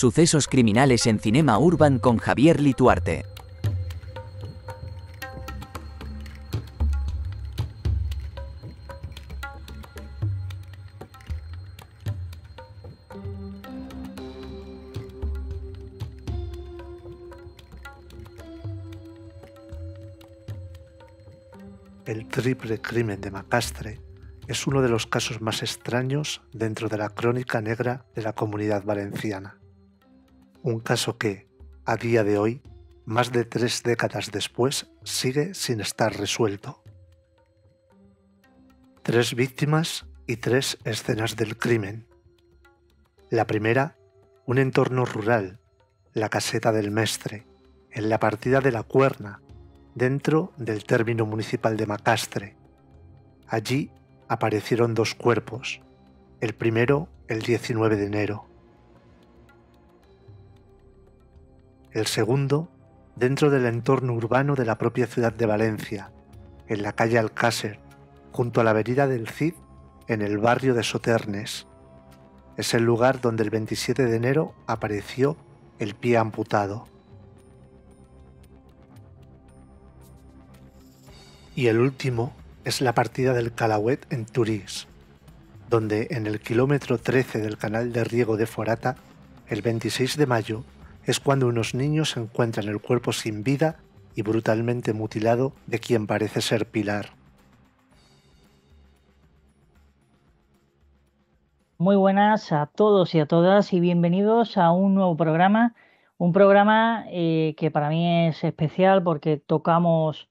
Sucesos criminales en Cinema Urban con Javier Lituarte. El triple crimen de Macastre es uno de los casos más extraños dentro de la crónica negra de la comunidad valenciana un caso que, a día de hoy, más de tres décadas después, sigue sin estar resuelto. Tres víctimas y tres escenas del crimen. La primera, un entorno rural, la caseta del Mestre, en la partida de la Cuerna, dentro del término municipal de Macastre. Allí aparecieron dos cuerpos, el primero el 19 de enero el segundo dentro del entorno urbano de la propia ciudad de Valencia, en la calle Alcácer, junto a la avenida del Cid, en el barrio de Soternes. Es el lugar donde el 27 de enero apareció el pie amputado. Y el último es la partida del Calahuet en Turís, donde en el kilómetro 13 del canal de riego de Forata, el 26 de mayo, es cuando unos niños encuentran el cuerpo sin vida y brutalmente mutilado de quien parece ser Pilar. Muy buenas a todos y a todas y bienvenidos a un nuevo programa. Un programa eh, que para mí es especial porque tocamos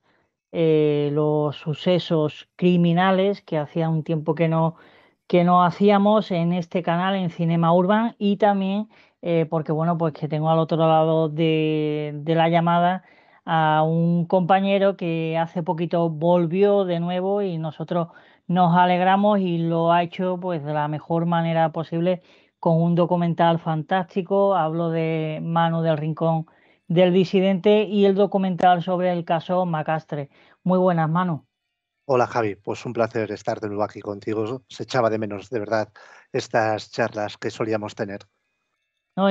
eh, los sucesos criminales que hacía un tiempo que no, que no hacíamos en este canal en Cinema Urban y también eh, porque bueno, pues que tengo al otro lado de, de, la llamada a un compañero que hace poquito volvió de nuevo y nosotros nos alegramos y lo ha hecho pues de la mejor manera posible con un documental fantástico. Hablo de Manu del Rincón del Disidente y el documental sobre el caso Macastre. Muy buenas, Manu. Hola Javi, pues un placer estar de nuevo aquí contigo. Se echaba de menos, de verdad, estas charlas que solíamos tener.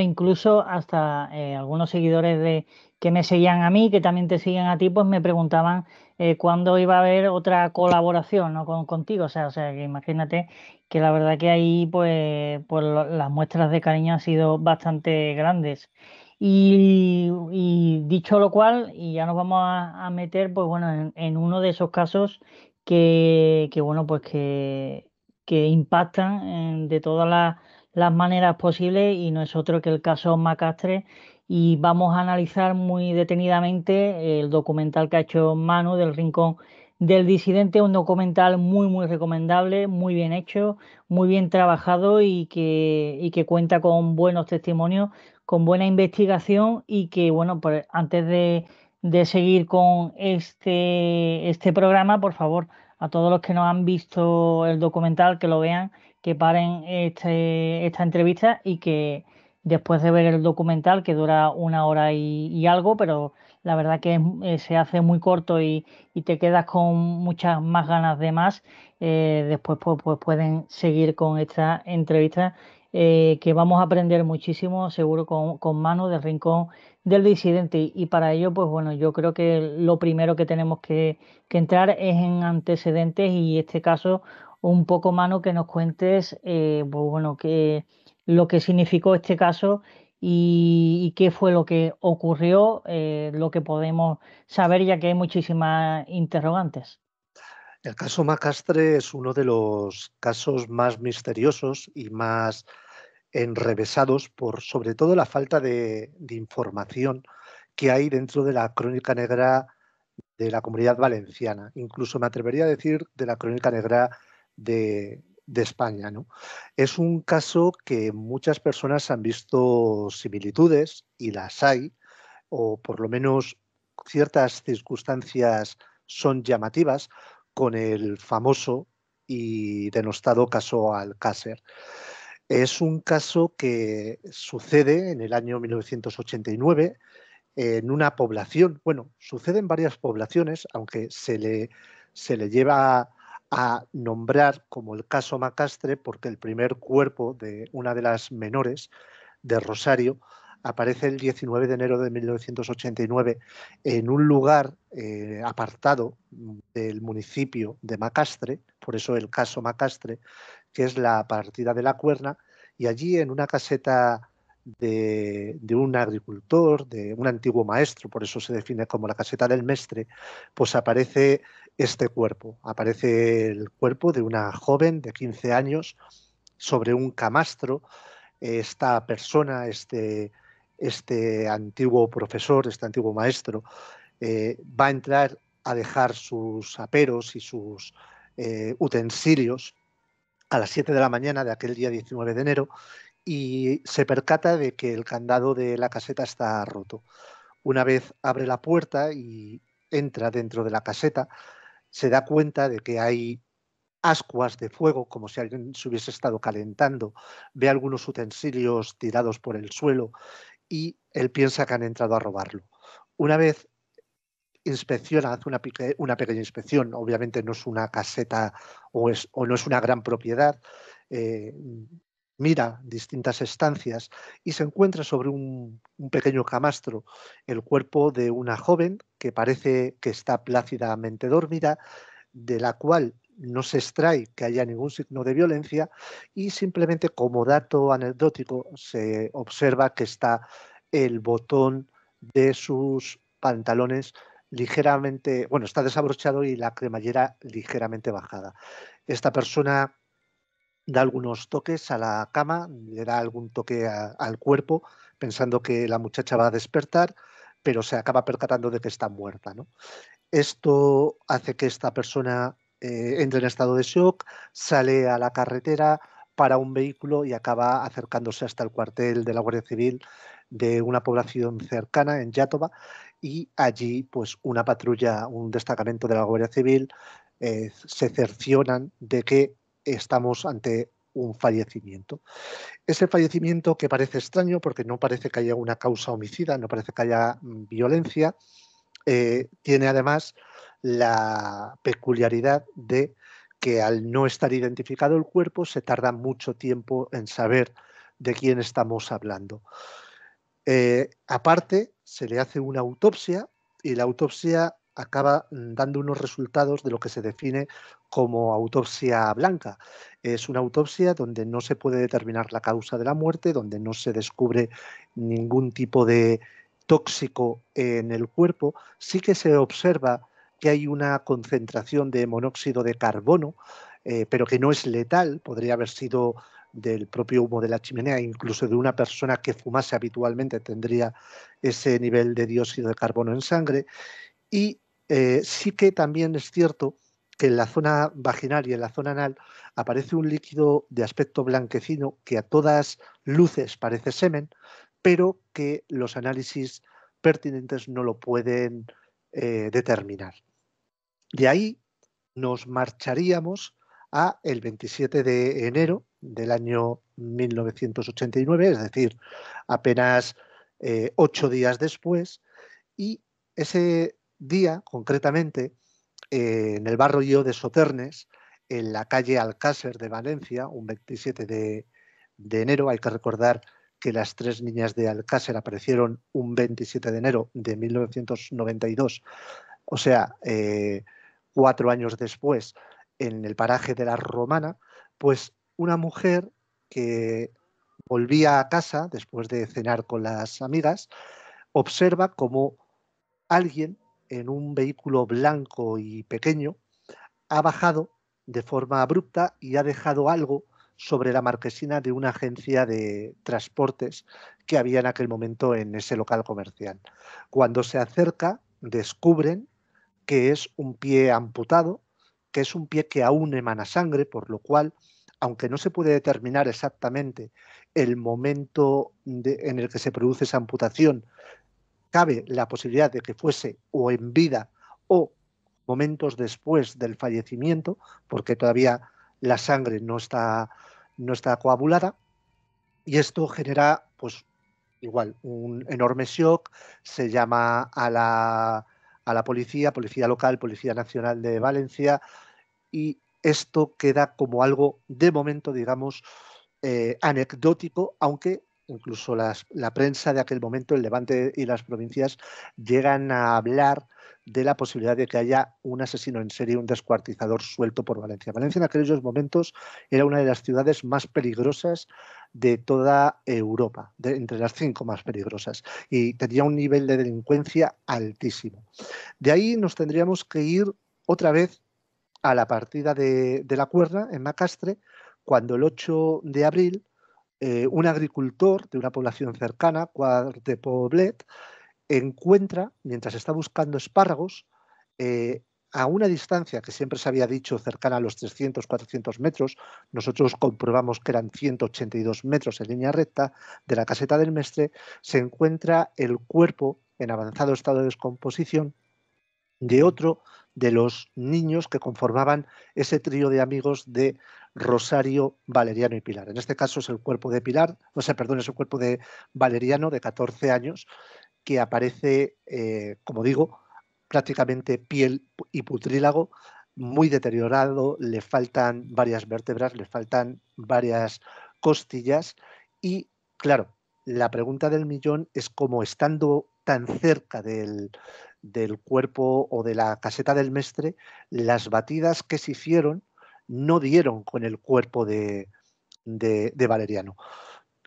Incluso hasta eh, algunos seguidores de que me seguían a mí, que también te siguen a ti, pues me preguntaban eh, cuándo iba a haber otra colaboración Con, contigo. O sea, o sea, imagínate que la verdad que ahí pues, pues las muestras de cariño han sido bastante grandes. Y, dicho lo cual, y ya nos vamos a, meter, pues bueno, en, uno de esos casos que, bueno, pues que, que impactan de todas las las maneras posibles y no es otro que el caso Macastre y vamos a analizar muy detenidamente el documental que ha hecho Manu del Rincón del Disidente, un documental muy muy recomendable, muy bien hecho, muy bien trabajado y que, que cuenta con buenos testimonios, con buena investigación y que bueno, pues antes de, de seguir con este, este programa, por favor, a todos los que no han visto el documental, que lo vean que paren este, esta entrevista y que después de ver el documental, que dura una hora y, algo, pero la verdad que eh, se hace muy corto y, te quedas con muchas más ganas de más, eh, después pues, pues, pueden seguir con esta entrevista eh, que vamos a aprender muchísimo seguro con, mano del Rincón del Disidente y, para ello pues bueno yo creo que lo primero que tenemos que, que entrar es en antecedentes y este caso un poco, Mano, que nos cuentes, eh, pues, bueno, que, lo que significó este caso y, qué fue lo que ocurrió, eh, lo que podemos saber, ya que hay muchísimas interrogantes. El caso Macastre es uno de los casos más misteriosos y más enrevesados por sobre todo la falta de información que hay dentro de la crónica negra de la comunidad valenciana. Incluso me atrevería a decir de la crónica negra de, España. ¿no? Es un caso que muchas personas han visto similitudes y las hay, o por lo menos ciertas circunstancias son llamativas con el famoso y denostado caso Alcácer. Es un caso que sucede en el año 1989 en una población, bueno, sucede en varias poblaciones, aunque se le, se le lleva a nombrar como el caso Macastre, porque el primer cuerpo de una de las menores de Rosario aparece el 19 de enero de 1989 en un lugar eh, apartado del municipio de Macastre, por eso el caso Macastre, que es la partida de la cuerna, y allí en una caseta de, de, un agricultor, de un antiguo maestro, por eso se define como la caseta del mestre, pues aparece este cuerpo. Aparece el cuerpo de una joven de 15 años sobre un camastro. Esta persona, este, este antiguo profesor, este antiguo maestro, eh, va a entrar a dejar sus aperos y sus eh, utensilios a las 7 de la mañana de aquel día 19 de enero y se percata de que el candado de la caseta está roto. Una vez abre la puerta y entra dentro de la caseta, se da cuenta de que hay ascuas de fuego, como si alguien se hubiese estado calentando, ve algunos utensilios tirados por el suelo y él piensa que han entrado a robarlo. Una vez inspecciona, hace una, pequeña inspección, obviamente no es una caseta o, es, no es una gran propiedad, eh, mira distintas estancias y se encuentra sobre un, pequeño camastro el cuerpo de una joven que parece que está plácidamente dormida, de la cual no se extrae que haya ningún signo de violencia y simplemente como dato anecdótico se observa que está el botón de sus pantalones ligeramente, bueno, está desabrochado y la cremallera ligeramente bajada. Esta persona da algunos toques a la cama, le da algún toque al cuerpo, pensando que la muchacha va a despertar, pero se acaba percatando de que está muerta. Esto hace que esta persona eh, entre en estado de shock, sale a la carretera, para un vehículo y acaba acercándose hasta el cuartel de la Guardia Civil de una población cercana en Yatoba y allí pues una patrulla, un destacamento de la Guardia Civil eh, se cercionan de que estamos ante un fallecimiento. Ese fallecimiento que parece extraño porque no parece que haya una causa homicida, no parece que haya mm, violencia, eh, tiene además la peculiaridad de que al no estar identificado el cuerpo se tarda mucho tiempo en saber de quién estamos hablando. Eh, aparte, se le hace una autopsia y la autopsia acaba mm, dando unos resultados de lo que se define como autopsia blanca. Es una autopsia donde no se puede determinar la causa de la muerte, donde no se descubre ningún tipo de tóxico en el cuerpo. Sí que se observa que hay una concentración de monóxido de carbono, eh, pero que no es letal, podría haber sido del propio humo de la chimenea, incluso de una persona que fumase habitualmente tendría ese nivel de dióxido de carbono en sangre. Y eh, sí que también es cierto que en la zona vaginal y en la zona anal aparece un líquido de aspecto blanquecino que a todas luces parece semen, pero que los análisis pertinentes no lo pueden eh, determinar. De ahí nos marcharíamos a el 27 de enero del año 1989, es decir, apenas eh, ocho días después, y ese día, concretamente, eh, en el barrio de Soternes, en la calle Alcácer de Valencia, un 27 de, enero. Hay que recordar que las tres niñas de Alcácer aparecieron un 27 de enero de 1992, o sea, eh, cuatro años después, en el paraje de la Romana, pues una mujer que volvía a casa después de cenar con las amigas, observa como alguien en un vehículo blanco y pequeño ha bajado de forma abrupta y ha dejado algo sobre la marquesina de una agencia de transportes que había en aquel momento en ese local comercial. Cuando se acerca, descubren que es un pie amputado, que es un pie que aún emana sangre, por lo cual, aunque no se puede determinar exactamente el momento en el que se produce esa amputación, cabe la posibilidad de que fuese o en vida o momentos después del fallecimiento, porque todavía la sangre no está, no está coagulada, y esto genera, pues, igual, un enorme shock, se llama a la, a la policía, policía local, policía nacional de Valencia, y esto queda como algo de momento, digamos, eh, anecdótico, aunque incluso las, la prensa de aquel momento, el Levante y las provincias, llegan a hablar de la posibilidad de que haya un asesino en serie, un descuartizador suelto por Valencia. Valencia en aquellos momentos era una de las ciudades más peligrosas de toda Europa, entre las cinco más peligrosas, y tenía un nivel de delincuencia altísimo. De ahí nos tendríamos que ir otra vez a la partida de, de la cuerda en Macastre, cuando el 8 de abril eh, un agricultor de una población cercana, de Poblet, encuentra, mientras está buscando espárragos, eh, a una distancia que siempre se había dicho cercana a los 300, 400 metros, nosotros comprobamos que eran 182 metros en línea recta de la caseta del mestre, se encuentra el cuerpo en avanzado estado de descomposición de otro de los niños que conformaban ese trío de amigos de Rosario, Valeriano y Pilar. En este caso es el cuerpo de Pilar, no sea, perdón, es el cuerpo de Valeriano de 14 años que aparece, eh, como digo, prácticamente piel y putrílago, muy deteriorado, le faltan varias vértebras, le faltan varias costillas y, claro, la pregunta del millón es cómo estando tan cerca del, del cuerpo o de la caseta del mestre, las batidas que se hicieron no dieron con el cuerpo de, de, Valeriano.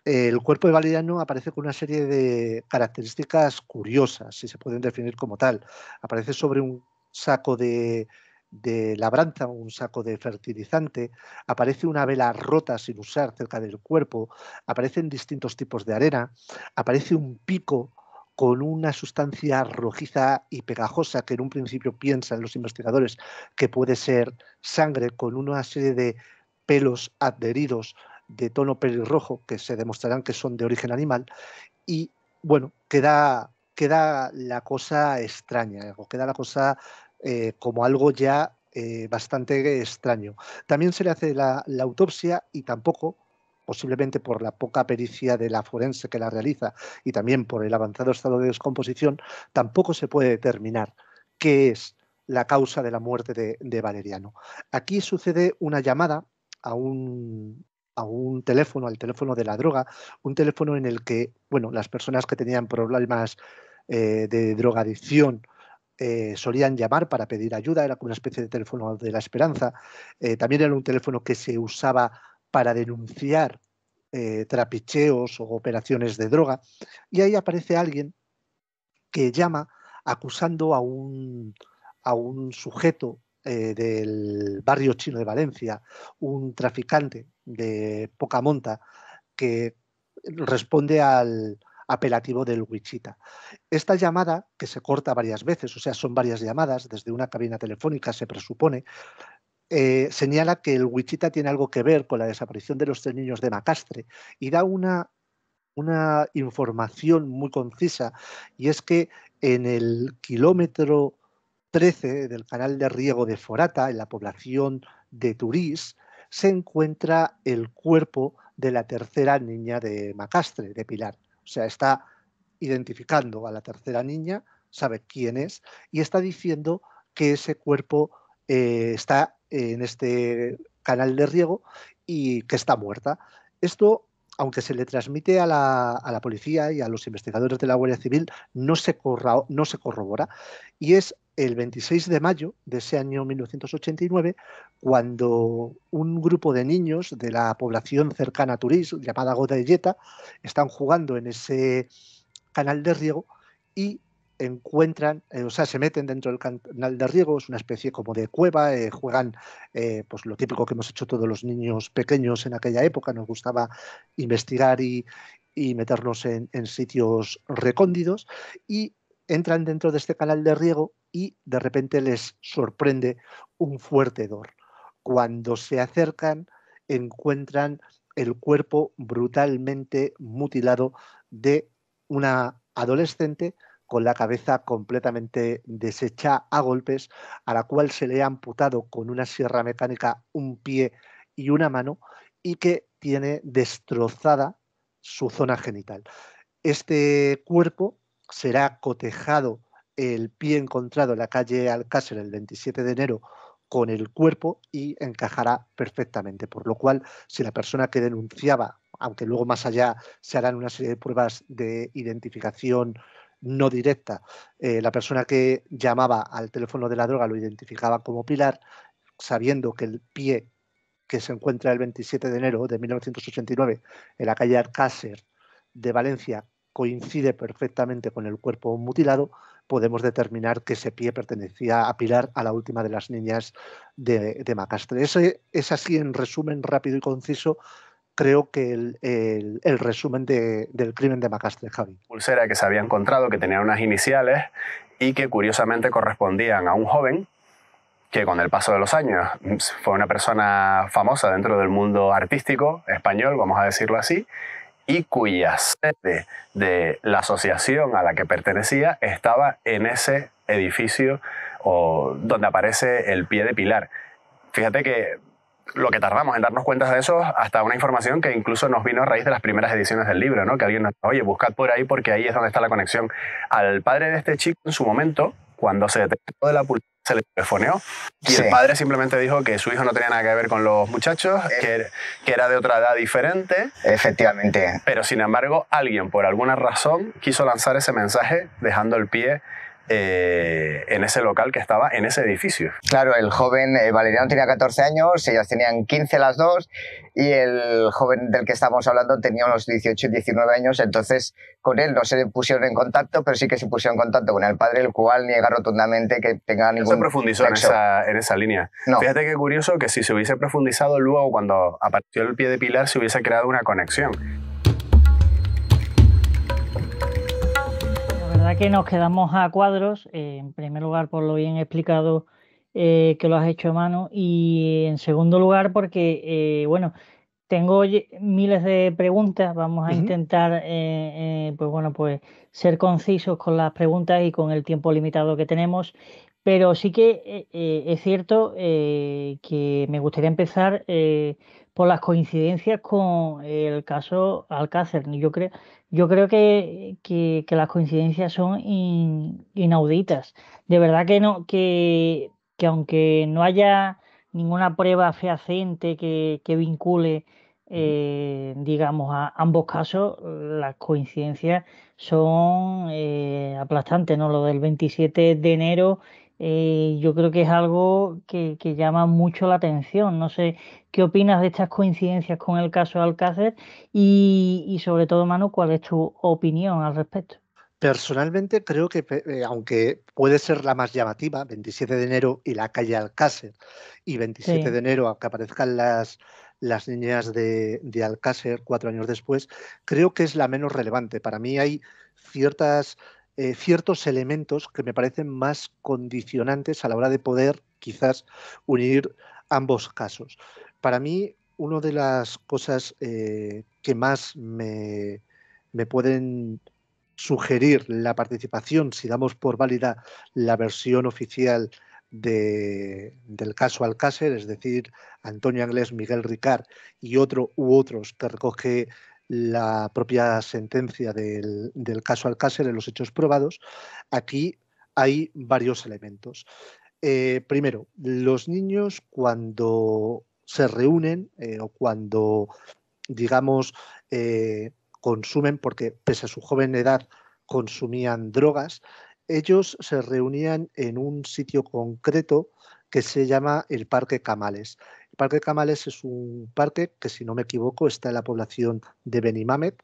El cuerpo de Valeriano aparece con una serie de características curiosas, si se pueden definir como tal. Aparece sobre un saco de, de labranza, un saco de fertilizante, aparece una vela rota sin usar cerca del cuerpo, aparecen distintos tipos de arena, aparece un pico, con una sustancia rojiza y pegajosa que en un principio piensan los investigadores que puede ser sangre, con una serie de pelos adheridos de tono pelirrojo que se demostrarán que son de origen animal. Y bueno, queda, queda la cosa extraña, queda la cosa eh, como algo ya eh, bastante extraño. También se le hace la autopsia y tampoco posiblemente por la poca pericia de la forense que la realiza y también por el avanzado estado de descomposición, tampoco se puede determinar qué es la causa de la muerte de, Valeriano. Aquí sucede una llamada a un, a un teléfono, al teléfono de la droga, un teléfono en el que, bueno, las personas que tenían problemas eh, de drogadicción eh, solían llamar para pedir ayuda, era como una especie de teléfono de la esperanza. Eh, también era un teléfono que se usaba para denunciar eh, trapicheos o operaciones de droga. Y ahí aparece alguien que llama acusando a un, a un sujeto eh, del barrio chino de Valencia, un traficante de poca monta que responde al apelativo del Wichita. Esta llamada, que se corta varias veces, o sea, son varias llamadas, desde una cabina telefónica se presupone, eh, señala que el Wichita tiene algo que ver con la desaparición de los tres niños de Macastre y da una, una información muy concisa y es que en el kilómetro 13 del canal de riego de Forata, en la población de Turís, se encuentra el cuerpo de la tercera niña de Macastre, de Pilar. O sea, está identificando a la tercera niña, sabe quién es, y está diciendo que ese cuerpo eh, está en este canal de riego y que está muerta. Esto, aunque se le transmite a la, a la policía y a los investigadores de la Guardia Civil, no se, no se corrobora. Y es el 26 de mayo de ese año 1989, cuando un grupo de niños de la población cercana a Turís, llamada Godelleta, están jugando en ese canal de riego y encuentran, eh, o sea, se meten dentro del canal de riego, es una especie como de cueva, eh, juegan eh, pues lo típico que hemos hecho todos los niños pequeños en aquella época, nos gustaba investigar y, y meternos en, sitios recóndidos y entran dentro de este canal de riego y de repente les sorprende un fuerte dolor. Cuando se acercan encuentran el cuerpo brutalmente mutilado de una adolescente con la cabeza completamente deshecha a golpes, a la cual se le ha amputado con una sierra mecánica un pie y una mano y que tiene destrozada su zona genital. Este cuerpo será cotejado el pie encontrado en la calle Alcácer el 27 de enero con el cuerpo y encajará perfectamente, por lo cual si la persona que denunciaba, aunque luego más allá se harán una serie de pruebas de identificación no directa. Eh, la persona que llamaba al teléfono de la droga lo identificaba como Pilar, sabiendo que el pie que se encuentra el 27 de enero de 1989 en la calle Alcácer de Valencia coincide perfectamente con el cuerpo mutilado, podemos determinar que ese pie pertenecía a Pilar, a la última de las niñas de, de Macastre. es así, en resumen rápido y conciso, creo que el, resumen del crimen de Macastre, Javi. Pulsera que se había encontrado, que tenía unas iniciales y que curiosamente correspondían a un joven que con el paso de los años mm, fue una persona famosa dentro del mundo artístico español, vamos a decirlo así, y cuya sede de la asociación a la que pertenecía estaba en ese edificio o donde aparece el pie de Pilar. Fíjate que lo que tardamos en darnos cuenta de eso, hasta una información que incluso nos vino a raíz de las primeras ediciones del libro, ¿no? Que alguien nos oye, buscad por ahí porque ahí es donde está la conexión. Al padre de este chico, en su momento, cuando se detectó de la pulpa, se le telefoneó y el padre simplemente dijo que su hijo no tenía nada que ver con los muchachos, eh. que, que, era de otra edad diferente. Efectivamente. Pero sin embargo, alguien por alguna razón quiso lanzar ese mensaje dejando el pie eh, en ese local que estaba en ese edificio. Claro, el joven eh, Valeriano tenía 14 años, ellas tenían 15 las dos y el joven del que estamos hablando tenía unos 18 y 19 años, entonces con él no se pusieron en contacto, pero sí que se pusieron en contacto con el padre, el cual niega rotundamente que tenga ningún... No se profundizó en esa, línea. No. Fíjate qué curioso que si se hubiese profundizado luego cuando apareció el pie de Pilar se hubiese creado una conexión que nos quedamos a cuadros, eh, en primer lugar por lo bien explicado eh, que lo has hecho a mano y en segundo lugar porque, eh, bueno, tengo miles de preguntas, vamos a intentar, pues bueno, pues ser concisos con las preguntas y con el tiempo limitado que tenemos, pero sí que es cierto que me gustaría empezar con las coincidencias con el caso Alcácer. Yo, creo yo creo que, las coincidencias son inauditas. De verdad que no, que, aunque no haya ninguna prueba fehaciente que, que vincule, eh, digamos, a ambos casos, las coincidencias son eh, aplastantes, ¿no? Lo del 27 de enero eh, yo creo que es algo que, llama mucho la atención. No sé qué opinas de estas coincidencias con el caso Alcácer y, sobre todo, Manu, cuál es tu opinión al respecto. Personalmente creo que, eh, aunque puede ser la más llamativa, 27 de enero y la calle Alcácer, y 27 de enero, aunque aparezcan las, las niñas de, Alcácer cuatro años después, creo que es la menos relevante. Para mí hay ciertas eh, ciertos elementos que me parecen más condicionantes a la hora de poder quizás unir ambos casos. Para mí, una de las cosas eh, que más me, pueden sugerir la participación, si damos por válida la versión oficial del caso Alcácer, es decir, Antonio Anglés, Miguel Ricard y otro u otros que recoge la propia sentencia del, caso Alcácer en los hechos probados, aquí hay varios elementos. Eh, primero, los niños cuando se reúnen eh, o cuando, digamos, eh, consumen, porque pese a su joven edad consumían drogas, ellos se reunían en un sitio concreto que se llama el Parque Camales. Parque Camales es un parque que, si no me equivoco, está en la población de Benimamet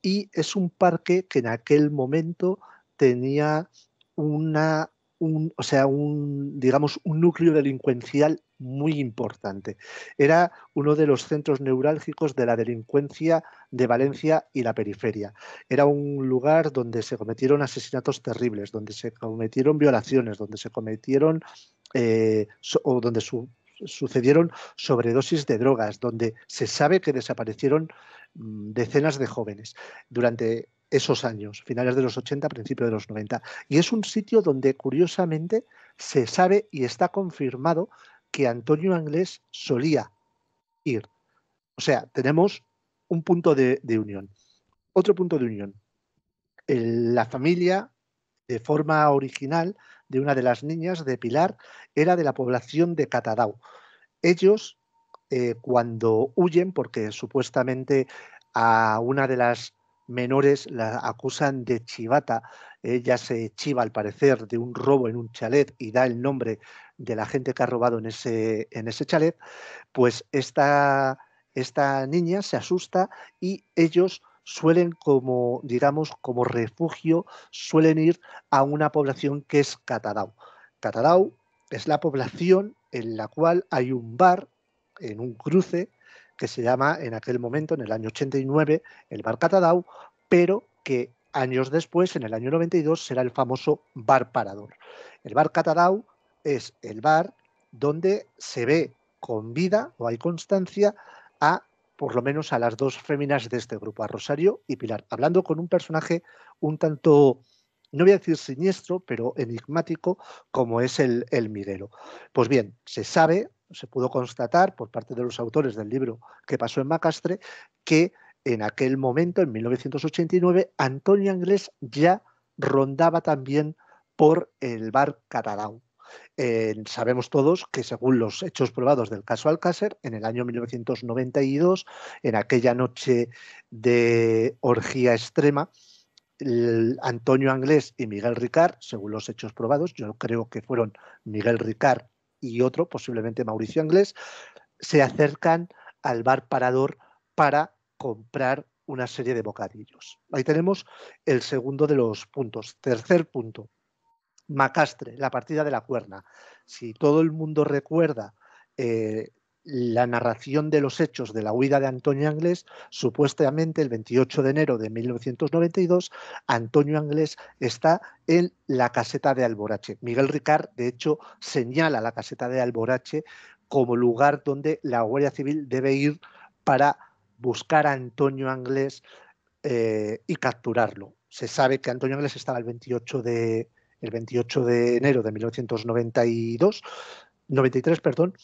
y es un parque que en aquel momento tenía una, un, o sea, un, digamos, un núcleo delincuencial muy importante. Era uno de los centros neurálgicos de la delincuencia de Valencia y la periferia. Era un lugar donde se cometieron asesinatos terribles, donde se cometieron violaciones, donde se cometieron eh, o donde sucedieron sobredosis de drogas, donde se sabe que desaparecieron mm, decenas de jóvenes durante esos años, finales de los 80, principios de los 90. Y es un sitio donde, curiosamente, se sabe y está confirmado que Antonio Anglés solía ir. O sea, tenemos un punto de, unión. Otro punto de unión. la familia, de forma original, de una de las niñas de Pilar era de la población de Catadau. Ellos, eh, cuando huyen, porque supuestamente a una de las menores la acusan de chivata, ella se chiva al parecer de un robo en un chalet y da el nombre de la gente que ha robado en ese, en ese chalet, pues esta, esta niña se asusta y ellos suelen como, digamos, como refugio, suelen ir a una población que es Catarau. Catarau es la población en la cual hay un bar en un cruce que se llama en aquel momento, en el año 89, el bar Catadau, pero que años después, en el año 92, será el famoso bar Parador. El bar Catadau es el bar donde se ve con vida o hay constancia a por lo menos a las dos féminas de este grupo, a Rosario y Pilar, hablando con un personaje un tanto, no voy a decir siniestro, pero enigmático, como es el, el Miguelo. Pues bien, se sabe, se pudo constatar por parte de los autores del libro que pasó en Macastre, que en aquel momento, en 1989, Antonio Anglés ya rondaba también por el bar Catalán sabemos todos que según los hechos probados del caso Alcácer, en el año 1992, en aquella noche de orgía extrema, Antonio Anglés y Miguel Ricard, según los hechos probados, yo creo que fueron Miguel Ricard y otro, posiblemente Mauricio Anglés, se acercan al bar Parador para comprar una serie de bocadillos. Ahí tenemos el segundo de los puntos. Tercer punto, Macastre, la partida de la cuerna. Si todo el mundo recuerda eh, la narración de los hechos de la huida de Antonio Anglés, supuestamente el 28 de enero de 1992, Antonio Anglés está en la caseta de Alborache. Miguel Ricard, de hecho, señala la caseta de Alborache como lugar donde la Guardia Civil debe ir para buscar a Antonio Anglés eh, y capturarlo. Se sabe que Antonio Anglés estaba el 28 de, el 28 de enero de 1992, 93, perdón,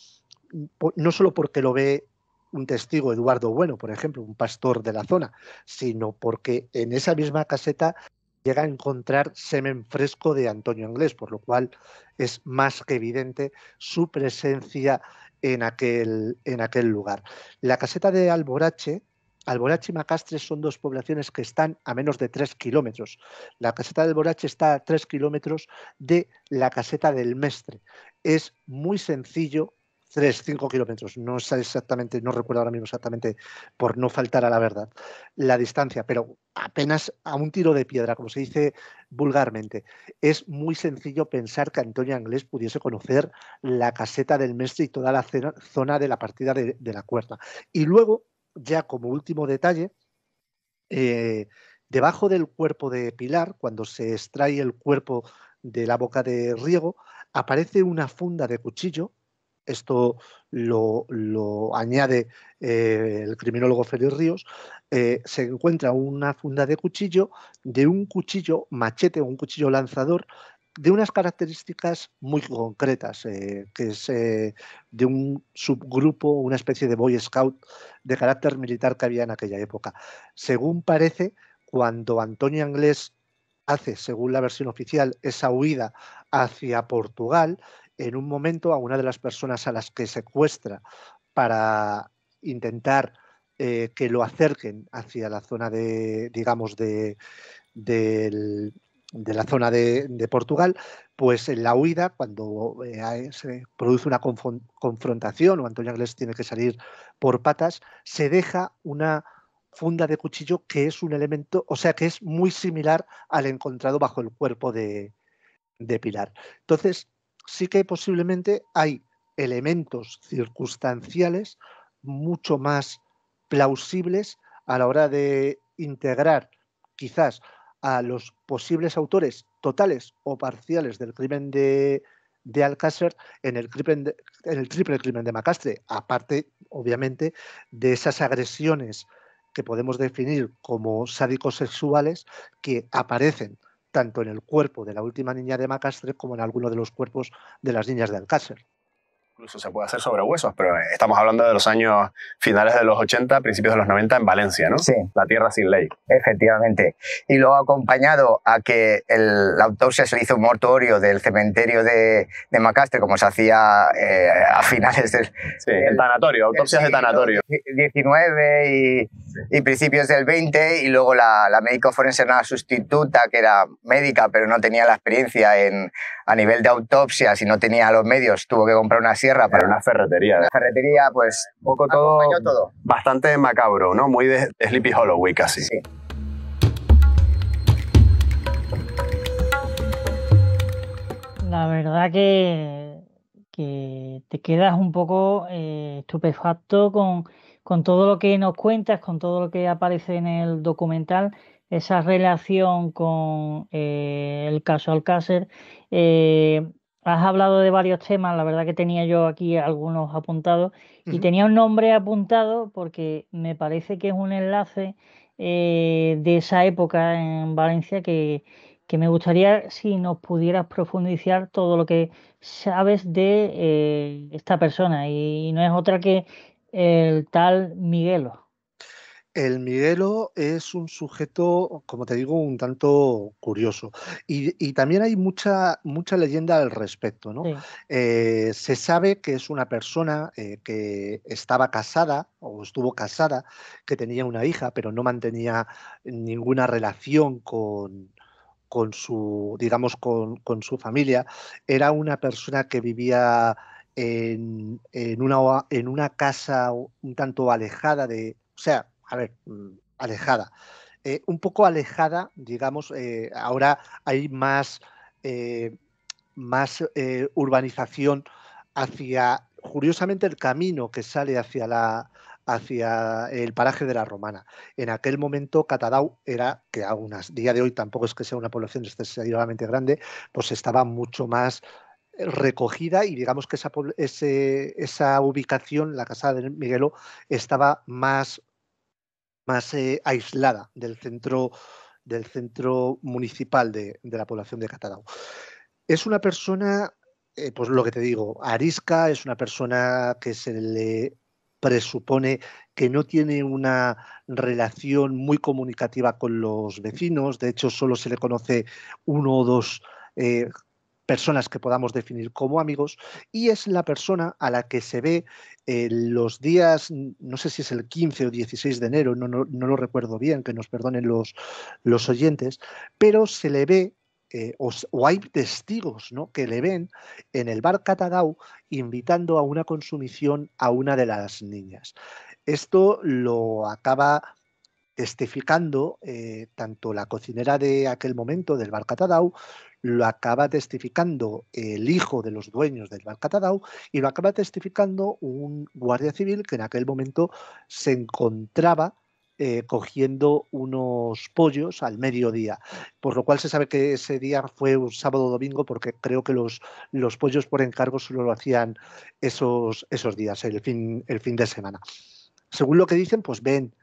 no solo porque lo ve un testigo, Eduardo Bueno, por ejemplo, un pastor de la zona, sino porque en esa misma caseta llega a encontrar semen fresco de Antonio Inglés, por lo cual es más que evidente su presencia en aquel, en aquel lugar. La caseta de Alborache, Alborache y Macastre son dos poblaciones que están a menos de 3 kilómetros. La caseta del Alborache está a 3 kilómetros de la caseta del Mestre. Es muy sencillo 3, 5 kilómetros. No sé exactamente, no recuerdo ahora mismo exactamente, por no faltar a la verdad, la distancia, pero apenas a un tiro de piedra, como se dice vulgarmente. Es muy sencillo pensar que Antonio Anglés pudiese conocer la caseta del Mestre y toda la zona de la partida de, de la cuerda. Y luego ya como último detalle, eh, debajo del cuerpo de Pilar, cuando se extrae el cuerpo de la boca de riego, aparece una funda de cuchillo. Esto lo, añade eh, el criminólogo Félix Ríos. Eh, se encuentra una funda de cuchillo, de un cuchillo machete un cuchillo lanzador de unas características muy concretas, eh, que es eh, de un subgrupo, una especie de Boy Scout de carácter militar que había en aquella época. Según parece, cuando Antonio Anglés hace, según la versión oficial, esa huida hacia Portugal, en un momento a una de las personas a las que secuestra para intentar eh, que lo acerquen hacia la zona de, digamos, de, del de la zona de, de, Portugal, pues en la huida, cuando eh, eh, se produce una confrontación o Antonio Ángeles tiene que salir por patas, se deja una funda de cuchillo que es un elemento, o sea que es muy similar al encontrado bajo el cuerpo de, de Pilar. Entonces, sí que posiblemente hay elementos circunstanciales mucho más plausibles a la hora de integrar quizás a los posibles autores totales o parciales del crimen de, Alcácer en el, crimen en el triple crimen de Macastre, aparte, obviamente, de esas agresiones que podemos definir como sádicos sexuales que aparecen tanto en el cuerpo de la última niña de Macastre como en alguno de los cuerpos de las niñas de Alcácer incluso se puede hacer sobre huesos, pero eh, estamos hablando de los años finales de los 80, principios de los 90 en Valencia, ¿no? Sí. La tierra sin ley. Efectivamente. Y lo ha acompañado a que la autopsia se hizo un mortuorio del cementerio de, de Macastre, como se hacía eh, a finales del... Sí, el, tanatorio, autopsias de tanatorio. 19 y y principios del 20 y luego la, la médico forense era una sustituta que era médica pero no tenía la experiencia en, a nivel de autopsia, si no tenía los medios, tuvo que comprar una sierra para... Era una ferretería. Una ferretería, pues... Un poco todo, Bastante macabro, ¿no? Muy de, Sleepy Hollow casi. Sí. La verdad que, que te quedas un poco eh, estupefacto con con todo lo que nos cuentas, con todo lo que aparece en el documental, esa relación con eh, el caso Alcácer. Eh, has hablado de varios temas, la verdad que tenía yo aquí algunos apuntados y tenía un nombre apuntado porque me parece que es un enlace eh, de esa época en Valencia que, que, me gustaría si nos pudieras profundizar todo lo que sabes de esta persona y no es otra que el tal Miguelo? El Miguelo es un sujeto, como te digo, un tanto curioso. Y, también hay mucha, mucha leyenda al respecto. ¿no? Eh, se sabe que es una persona eh, que estaba casada o estuvo casada, que tenía una hija, pero no mantenía ninguna relación con, con su, digamos, con, con su familia. Era una persona que vivía en, una, en una casa un tanto alejada de, o sea, a ver, mm, alejada, eh, un poco alejada, digamos, eh, ahora hay más, eh, más urbanización hacia, curiosamente, el camino que sale hacia la, hacia el paraje de la Romana. En aquel momento Catadau era, que a día de hoy tampoco es que sea una población excesivamente grande, pues estaba mucho más recogida y digamos que esa, esa ubicación, la casa de Miguelo, estaba más, más eh, aislada del centro, del centro municipal de, la población de Catadau. Es una persona, eh, pues lo que te digo, arisca, es una persona que se le presupone que no tiene una relación muy comunicativa con los vecinos, de hecho solo se le conoce uno o dos eh, personas que podamos definir como amigos y es la persona a la que se ve eh, los días, no sé si es el 15 o 16 de enero, no, no, lo recuerdo bien, que nos perdonen los, los oyentes, pero se le ve eh, o, hay testigos ¿no? que le ven en el bar Catadau invitando a una consumición a una de las niñas. Esto lo acaba testificando, eh, tanto la cocinera de aquel momento del Barcatadau, lo acaba testificando el hijo de los dueños del Barcatadau y lo acaba testificando un guardia civil que en aquel momento se encontraba eh, cogiendo unos pollos al mediodía, por lo cual se sabe que ese día fue un sábado domingo porque creo que los, los pollos por encargo solo lo hacían esos, esos días, el fin, el fin de semana. Según lo que dicen, pues ven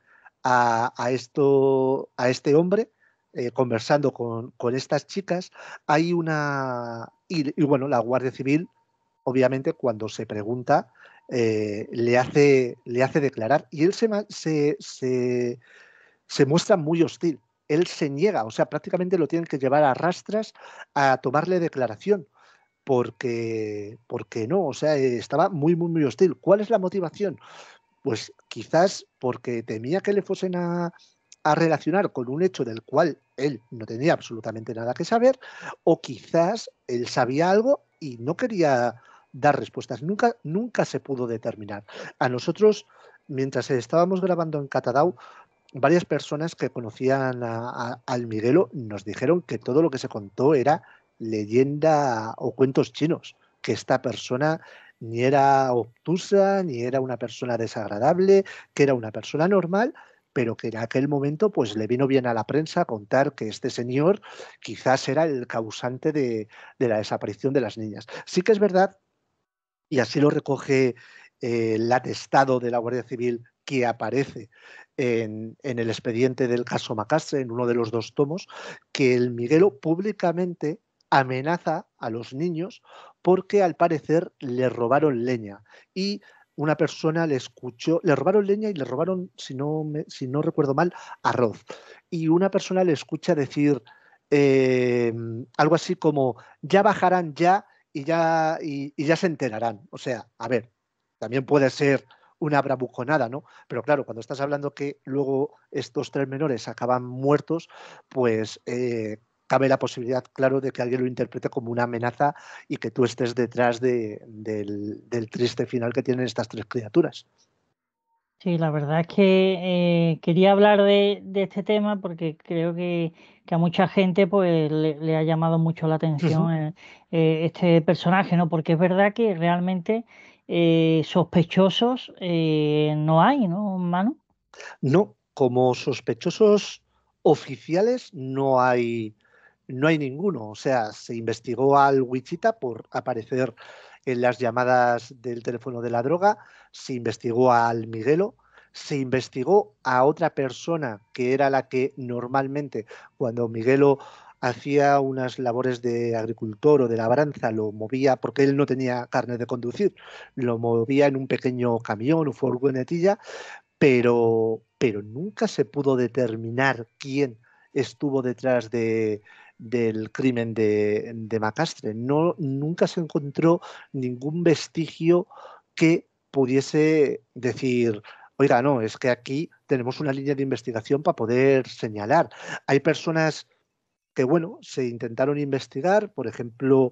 a, esto, a este hombre eh, conversando con, estas chicas. Hay una. Y, bueno, la Guardia Civil, obviamente, cuando se pregunta, eh, le, hace, le hace declarar y él se, se, se muestra muy hostil. Él se niega, o sea, prácticamente lo tienen que llevar a rastras a tomarle declaración porque, porque no, o sea, estaba muy, muy, muy hostil. ¿Cuál es la motivación? pues quizás porque temía que le fuesen a, relacionar con un hecho del cual él no tenía absolutamente nada que saber, o quizás él sabía algo y no quería dar respuestas. Nunca, nunca se pudo determinar. A nosotros, mientras estábamos grabando en Catadau, varias personas que conocían a, al Miguelo nos dijeron que todo lo que se contó era leyenda o cuentos chinos, que esta persona ni era obtusa, ni era una persona desagradable, que era una persona normal, pero que en aquel momento pues le vino bien a la prensa contar que este señor quizás era el causante de, la desaparición de las niñas. Sí que es verdad, y así lo recoge eh, el atestado de la Guardia Civil que aparece en, en el expediente del caso Macastre, en uno de los dos tomos, que el Miguelo públicamente amenaza a los niños porque al parecer le robaron leña y una persona le escuchó, le robaron leña y le robaron, si no, me, si no recuerdo mal, arroz. Y una persona le escucha decir em, algo así como, ya bajarán ya y ya, y, ya se enterarán. O sea, a ver, también puede ser una bravuconada, ¿no? Pero claro, cuando estás hablando que luego estos tres menores acaban muertos, pues eh, cabe la posibilidad, claro, de que alguien lo interprete como una amenaza y que tú estés detrás del, triste final que tienen estas tres criaturas. Sí, la verdad es que eh, quería hablar de, este tema porque creo que, a mucha gente pues le, ha llamado mucho la atención eh, eh, este personaje, ¿no? Porque es verdad que realmente sospechosos no hay, ¿no, Manu? No, como sospechosos oficiales no hay no hay ninguno. O sea, se investigó al Wichita por aparecer en las llamadas del teléfono de la droga, se investigó al Miguelo, se investigó a otra persona que era la que normalmente cuando Miguelo hacía unas labores de agricultor o de labranza, lo movía, porque él no tenía carne de conducir, lo movía en un pequeño camión o furgonetilla, pero, pero nunca se pudo determinar quién estuvo detrás de, del crimen de, Macastre. No, nunca se encontró ningún vestigio que pudiese decir, oiga, no, es que aquí tenemos una línea de investigación para poder señalar. Hay personas que, bueno, se intentaron investigar, por ejemplo,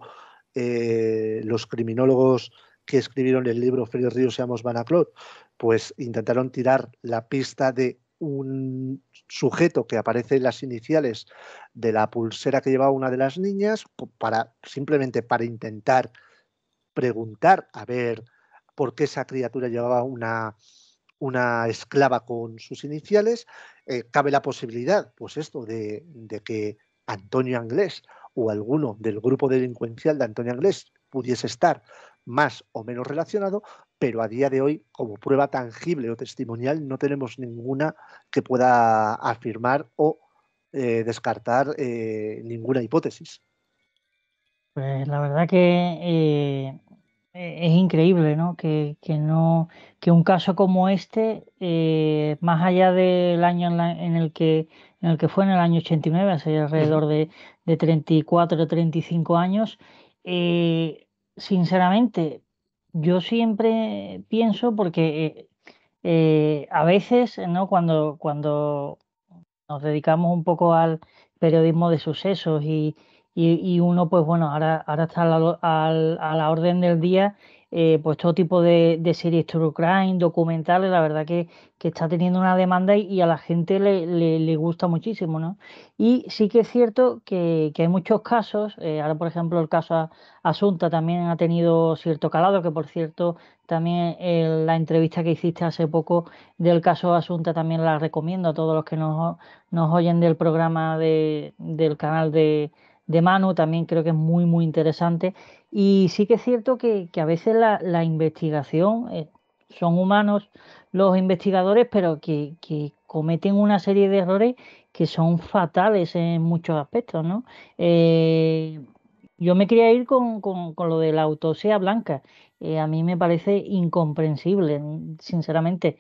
eh, los criminólogos que escribieron el libro Félix Ríos seamos Vanaclot, pues intentaron tirar la pista de un sujeto que aparece en las iniciales de la pulsera que llevaba una de las niñas para simplemente para intentar preguntar a ver por qué esa criatura llevaba una, una esclava con sus iniciales, eh, cabe la posibilidad, pues esto, de, de que Antonio Anglés o alguno del grupo delincuencial de Antonio Anglés pudiese estar más o menos relacionado, pero a día de hoy, como prueba tangible o testimonial, no tenemos ninguna que pueda afirmar o eh, descartar eh, ninguna hipótesis. Pues la verdad que eh, e-, es increíble, ¿no? Que, un caso como este, más allá del año en, el que en el que fue en el año 89, hace alrededor de, de 34 o 35 años, sinceramente, yo siempre pienso porque eh, a veces, ¿no? Cuando, nos dedicamos un poco al periodismo de sucesos y, uno, pues bueno, ahora, ahora está a la, a la orden del día eh, pues todo tipo de, series true crime, documentales, la verdad que, que está teniendo una demanda y, a la gente le, le, gusta muchísimo, ¿no? Y sí que es cierto que, que hay muchos casos, eh, ahora por ejemplo el caso Asunta también ha tenido cierto calado, que por cierto también eh, la entrevista que hiciste hace poco del caso Asunta también la recomiendo a todos los que nos, nos oyen del programa de, del canal de, de Manu, también creo que es muy, muy interesante. Y sí que es cierto que, a veces la, investigación, eh, son humanos los investigadores, pero que, cometen una serie de errores que son fatales en muchos aspectos, ¿no? Eh, yo me quería ir con, lo de la autopsia blanca. Eh, a mí me parece incomprensible, sinceramente.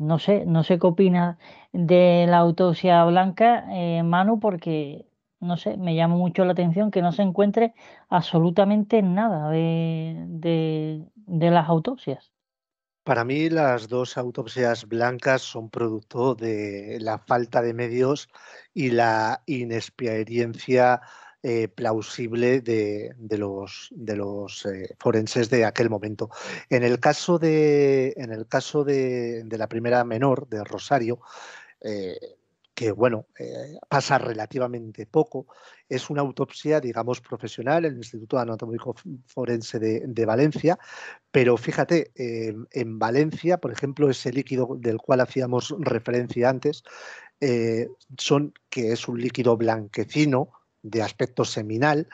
no sé, no sé qué opina de la autopsia blanca, en Manu, porque no sé, me llama mucho la atención que no se encuentre absolutamente nada de, las autopsias. Para mí las dos autopsias blancas son producto de la falta de medios y la inexperiencia eh, plausible de, los, de los eh, forenses de aquel momento. En el caso de, en el caso de, de la primera menor, de Rosario, eh, que bueno, eh, pasa relativamente poco. Es una autopsia, digamos, profesional, en el Instituto Anatómico Forense de, Valencia, pero fíjate, eh, en Valencia, por ejemplo, ese líquido del cual hacíamos referencia antes, eh, son, que es un líquido blanquecino de aspecto seminal,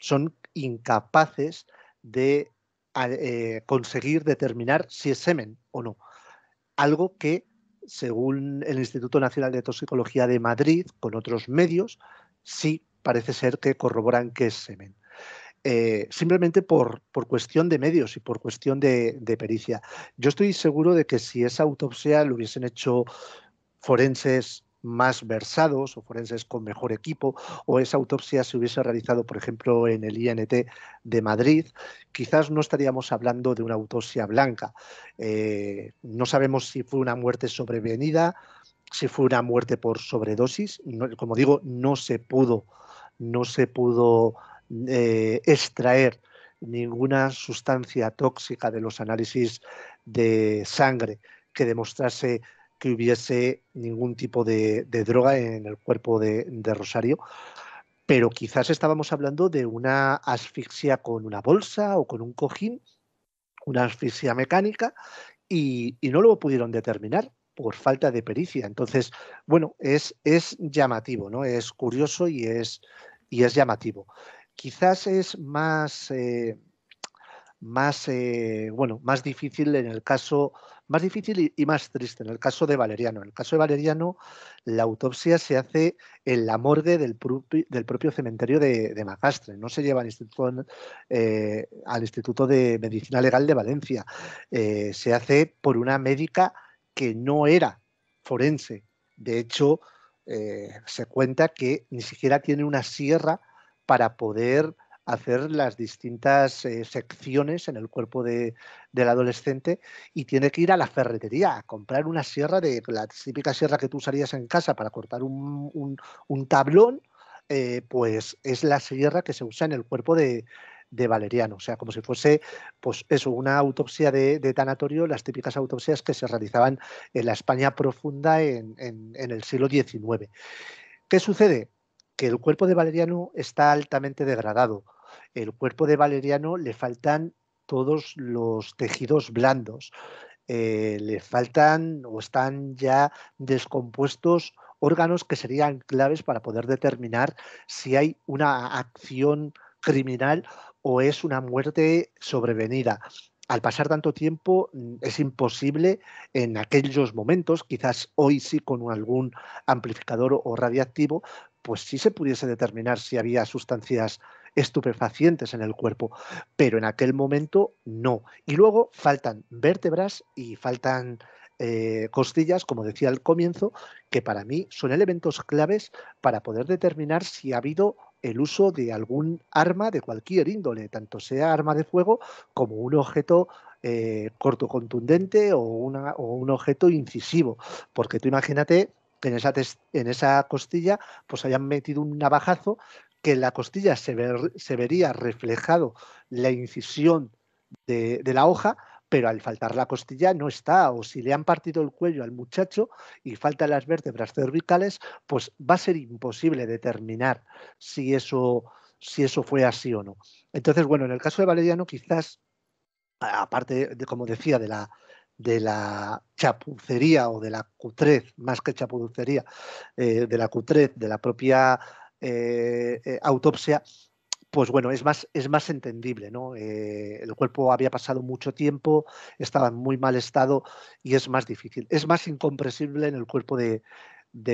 son incapaces de conseguir determinar si es semen o no. Algo que según el Instituto Nacional de Toxicología de Madrid, con otros medios, sí parece ser que corroboran que es semen. Eh, simplemente por, por, cuestión de medios y por cuestión de, de, pericia. Yo estoy seguro de que si esa autopsia lo hubiesen hecho forenses más versados o forenses con mejor equipo, o esa autopsia se hubiese realizado, por ejemplo, en el INT de Madrid, quizás no estaríamos hablando de una autopsia blanca. Eh, no sabemos si fue una muerte sobrevenida, si fue una muerte por sobredosis. como digo, no se pudo, no se pudo eh, extraer ninguna sustancia tóxica de los análisis de sangre que demostrase que hubiese ningún tipo de, droga en el cuerpo de, Rosario, pero quizás estábamos hablando de una asfixia con una bolsa o con un cojín, una asfixia mecánica, y, no lo pudieron determinar por falta de pericia. Entonces, bueno, es, es llamativo, ¿no? Es curioso y es, y es llamativo. Quizás es más, eh, más, eh, bueno, más difícil en el caso más difícil y, más triste en el caso de Valeriano. En el caso de Valeriano, la autopsia se hace en la morgue del, propio cementerio de, Macastre, no se lleva al Instituto, eh, de Medicina Legal de Valencia, eh, se hace por una médica que no era forense. De hecho, eh, se cuenta que ni siquiera tiene una sierra para poder hacer las distintas eh, secciones en el cuerpo del adolescente y tiene que ir a la ferretería a comprar una sierra de la típica sierra que tú usarías en casa para cortar un, tablón, eh, pues es la sierra que se usa en el cuerpo de, Valeriano. O sea, como si fuese, pues eso, una autopsia de, tanatorio, las típicas autopsias que se realizaban en la España profunda en, en, el siglo XIX. ¿Qué sucede? Que el cuerpo de Valeriano está altamente degradado. El cuerpo de Valeriano le faltan todos los tejidos blandos. Eh, le faltan o están ya descompuestos órganos que serían claves para poder determinar si hay una acción criminal o es una muerte sobrevenida. Al pasar tanto tiempo mm, es imposible en aquellos momentos, quizás hoy sí con algún amplificador o radiactivo, pues sí se pudiese determinar si había sustancias estupefacientes en el cuerpo, pero en aquel momento no. Y luego faltan vértebras y faltan eh, costillas, como decía al comienzo, que para mí son elementos claves para poder determinar si ha habido el uso de algún arma de cualquier índole, tanto sea arma de fuego como un objeto eh, corto contundente o, un objeto incisivo. Porque tú imagínate que en esa, en esa costilla pues hayan metido un navajazo que en la costilla se, vería reflejado la incisión de, la hoja, pero al faltar la costilla no está, o si le han partido el cuello al muchacho y faltan las vértebras cervicales, pues va a ser imposible determinar si eso, si eso fue así o no. Entonces, bueno, en el caso de Valeriano, quizás, aparte, de, como decía, de la, de la chapucería o de la cutrez, más que chapucería, eh, de la cutrez, de la propia eh, eh, autopsia, pues bueno, es más, es más entendible, ¿no? Eh, el cuerpo había pasado mucho tiempo, estaba en muy mal estado y es más difícil. Es más incomprensible en el cuerpo de,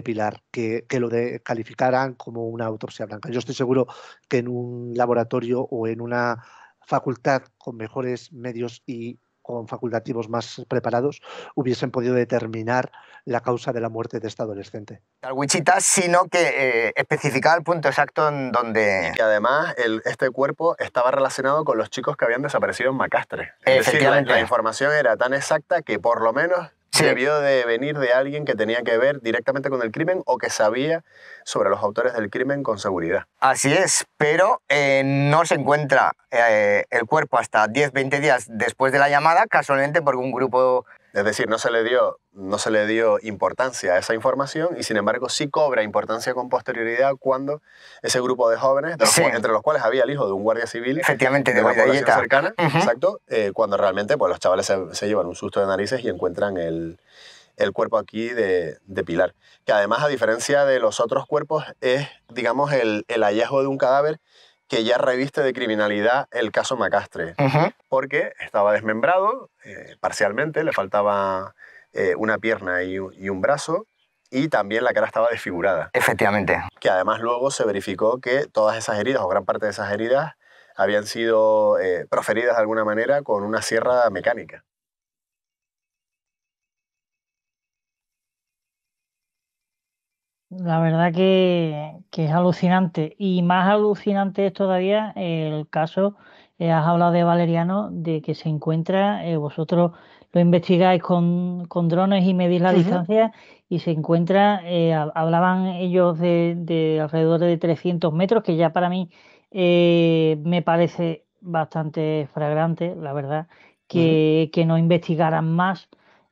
Pilar que, que, lo de calificaran como una autopsia blanca. Yo estoy seguro que en un laboratorio o en una facultad con mejores medios y con facultativos más preparados hubiesen podido determinar la causa de la muerte de este adolescente. Tal Wichita, sino que eh, especificar el punto exacto en donde... Y además, este cuerpo estaba relacionado con los chicos que habían desaparecido en Macastre. Es Decir, la, información era tan exacta que por lo menos Debió de venir de alguien que tenía que ver directamente con el crimen o que sabía sobre los autores del crimen con seguridad. Así es, pero eh, no se encuentra eh, el cuerpo hasta 10, 20 días después de la llamada, casualmente porque un grupo es decir, no se le dio, no se le dio importancia a esa información y sin embargo sí cobra importancia con posterioridad cuando ese grupo de jóvenes, entre los cuales había el hijo de un guardia civil, efectivamente de, cercana, exacto, eh, cuando realmente pues, los chavales se, llevan un susto de narices y encuentran el, cuerpo aquí de, Pilar, que además a diferencia de los otros cuerpos es, digamos, el hallazgo de un cadáver que ya reviste de criminalidad el caso Macastre, porque estaba desmembrado eh, parcialmente, le faltaba eh, una pierna y, un brazo, y también la cara estaba desfigurada. Efectivamente. Que además luego se verificó que todas esas heridas, o gran parte de esas heridas, habían sido eh, proferidas de alguna manera con una sierra mecánica. La verdad que, es alucinante. Y más alucinante es todavía el caso, eh, has hablado de Valeriano, de que se encuentra, eh, vosotros lo investigáis con, drones y medís la distancia, y se encuentra, eh, hablaban ellos de, alrededor de 300 metros, que ya para mí me parece bastante fragrante, la verdad, que no investigaran más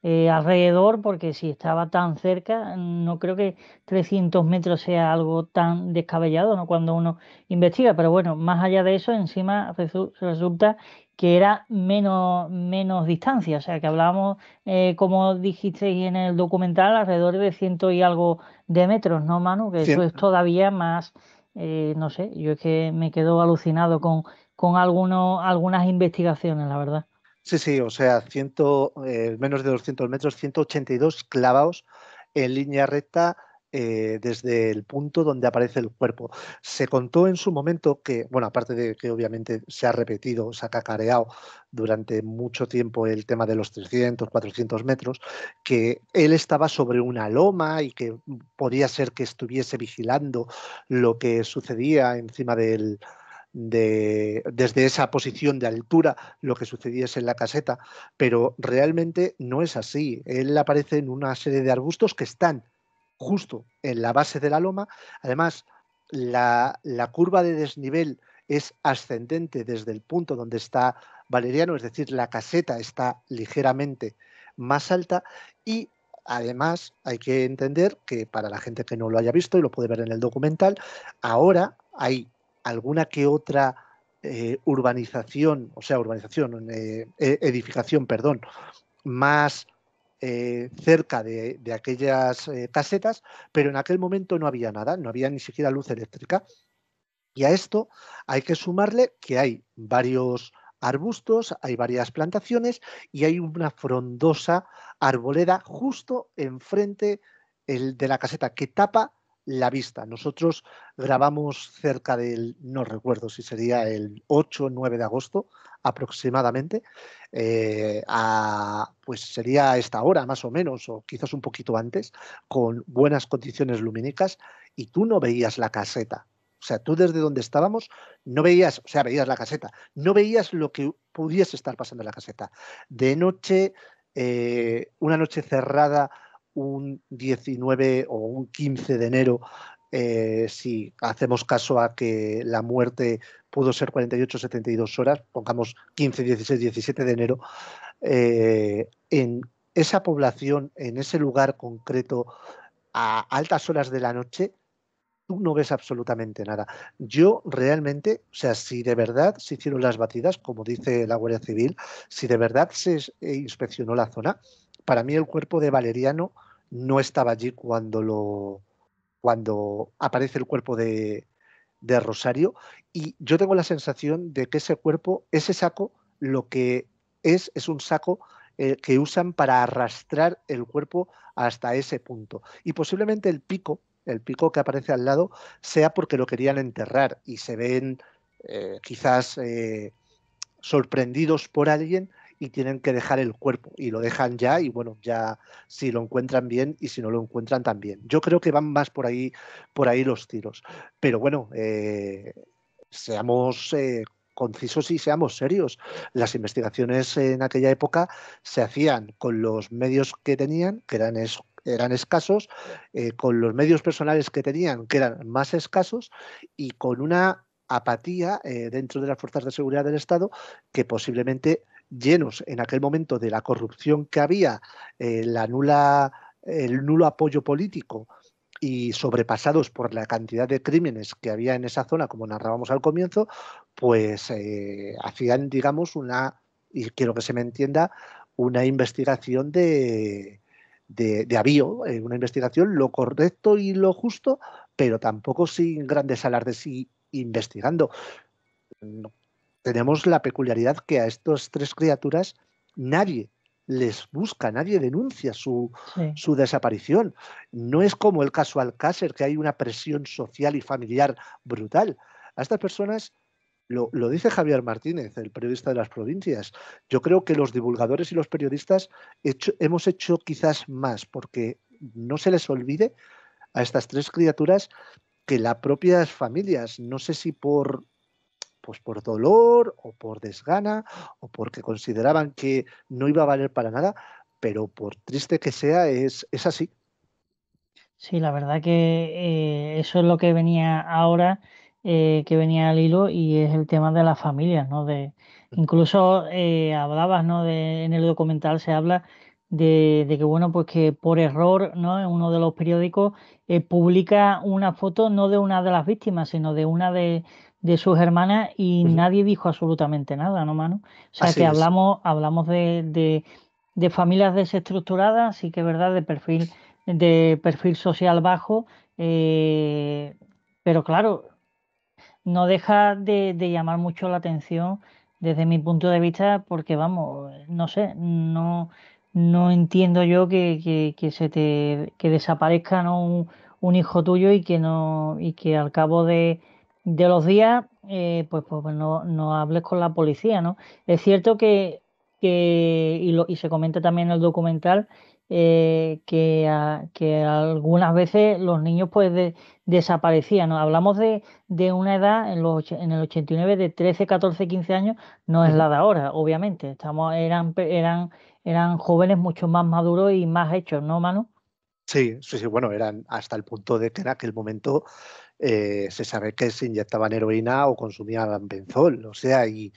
eh, alrededor, porque si estaba tan cerca, no creo que 300 metros sea algo tan descabellado ¿no? cuando uno investiga. Pero bueno, más allá de eso, encima resulta que era menos, menos distancia, o sea que hablábamos, eh, como dijisteis en el documental, alrededor de ciento y algo de metros, ¿no, Manu? Que eso es todavía más, eh, no sé, yo es que me quedo alucinado con, con algunos, algunas investigaciones, la verdad. Sí, sí, o sea, ciento, eh, menos de 200 metros, 182 clavados en línea recta eh, desde el punto donde aparece el cuerpo. Se contó en su momento que, bueno, aparte de que obviamente se ha repetido, se ha cacareado durante mucho tiempo el tema de los 300, 400 metros, que él estaba sobre una loma y que podía ser que estuviese vigilando lo que sucedía encima del, de, desde esa posición de altura lo que es en la caseta, pero realmente no es así. Él aparece en una serie de arbustos que están justo en la base de la loma. Además, la, la curva de desnivel es ascendente desde el punto donde está Valeriano, es decir, la caseta está ligeramente más alta y Además, hay que entender que para la gente que no lo haya visto y lo puede ver en el documental, ahora hay alguna que otra eh, urbanización, o sea, urbanización, eh, e, edificación, perdón, más eh, cerca de, aquellas casetas, pero en aquel momento no había nada, no había ni siquiera luz eléctrica. Y a esto hay que sumarle que hay varios arbustos, hay varias plantaciones y hay una frondosa arboleda justo enfrente de la caseta que tapa la vista. Nosotros grabamos cerca del, no recuerdo si sería el 8 o 9 de agosto aproximadamente, eh, pues sería esta hora más o menos, o quizás un poquito antes, con buenas condiciones lumínicas, y tú no veías la caseta. O sea, tú desde donde estábamos no veías, o sea, veías la caseta, no veías lo que pudiese estar pasando en la caseta. De noche, eh, una noche cerrada un 19 o un 15 de enero, eh, si hacemos caso a que la muerte pudo ser 48 72 horas, pongamos 15, 16, 17 de enero, eh, en esa población, en ese lugar concreto, a altas horas de la noche, tú no ves absolutamente nada. Yo realmente, o sea, si de verdad se hicieron las batidas, como dice la Guardia Civil, si de verdad se inspeccionó la zona, para mí el cuerpo de Valeriano no estaba allí cuando lo cuando aparece el cuerpo de, de Rosario y yo tengo la sensación de que ese cuerpo, ese saco, lo que es es un saco eh, que usan para arrastrar el cuerpo hasta ese punto. Y posiblemente el pico, el pico que aparece al lado, sea porque lo querían enterrar y se ven eh, quizás eh, sorprendidos por alguien y tienen que dejar el cuerpo y lo dejan ya y bueno, ya si lo encuentran bien y si no lo encuentran también. Yo creo que van más por ahí, por ahí los tiros. Pero bueno, eh, seamos eh, concisos y seamos serios. Las investigaciones en aquella época se hacían con los medios que tenían, que eran eran escasos, eh, con los medios personales que tenían, que eran más escasos, y con una apatía dentro de las fuerzas de seguridad del Estado que posiblemente llenos en aquel momento de la corrupción que había, eh, la nula, el nulo apoyo político y sobrepasados por la cantidad de crímenes que había en esa zona, como narrábamos al comienzo, pues eh, hacían, digamos, una, y quiero que se me entienda, una investigación de, de, avío, eh, una investigación lo correcto y lo justo, pero tampoco sin grandes alardes y investigando tenemos la peculiaridad que a estas tres criaturas nadie les busca, nadie denuncia su, su, desaparición. No es como el caso Alcácer, que hay una presión social y familiar brutal. A estas personas, lo, dice Javier Martínez, el periodista de las provincias, yo creo que los divulgadores y los periodistas hemos hecho quizás más, porque no se les olvide a estas tres criaturas que las propias familias, no sé si por pues por dolor o por desgana o porque consideraban que no iba a valer para nada, pero por triste que sea, es, es así. Sí, la verdad que eh, eso es lo que venía ahora, eh, que venía al hilo, y es el tema de las familias, ¿no? De, incluso eh, hablabas, ¿no? en el documental se habla de, de, que, bueno, pues que por error, ¿no? En uno de los periódicos publica una foto no de una de las víctimas, sino de una de, de sus hermanas y nadie dijo absolutamente nada, ¿no, mano O sea que hablamos, hablamos de, familias desestructuradas, sí que verdad, de perfil, de perfil social bajo, eh, pero claro, no deja de, llamar mucho la atención desde mi punto de vista, porque vamos, no sé, no, no entiendo yo que, se te desaparezca un, un hijo tuyo y que no, y que al cabo de de los días, eh, pues, pues, pues, no, no, hables con la policía, ¿no? Es cierto que, que y, lo, y se comenta también en el documental, eh, que, que, algunas veces los niños pues desaparecían. ¿no? Hablamos de, de, una edad en, los, en el 89 de 13, 14, 15 años, no es la de ahora, obviamente. Estamos, eran, eran, eran jóvenes mucho más maduros y más hechos, ¿no, Manu? Sí, sí, sí, bueno, eran hasta el punto de que en aquel momento eh, se sabe que se inyectaban heroína o consumían benzol. O sea, y,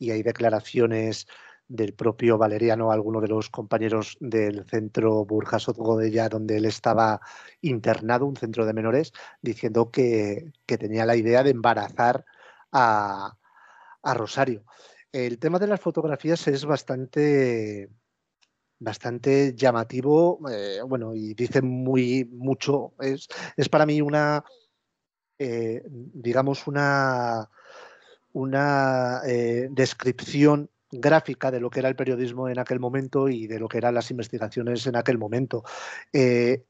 hay declaraciones del propio Valeriano, alguno de los compañeros del centro Burjasot Godella, donde él estaba internado, un centro de menores, diciendo que, tenía la idea de embarazar a, Rosario. El tema de las fotografías es bastante, bastante llamativo, eh, bueno, y dice muy mucho. es para mí una, eh, digamos, una, una eh, descripción gráfica de lo que era el periodismo en aquel momento y de lo que eran las investigaciones en aquel momento. Eh,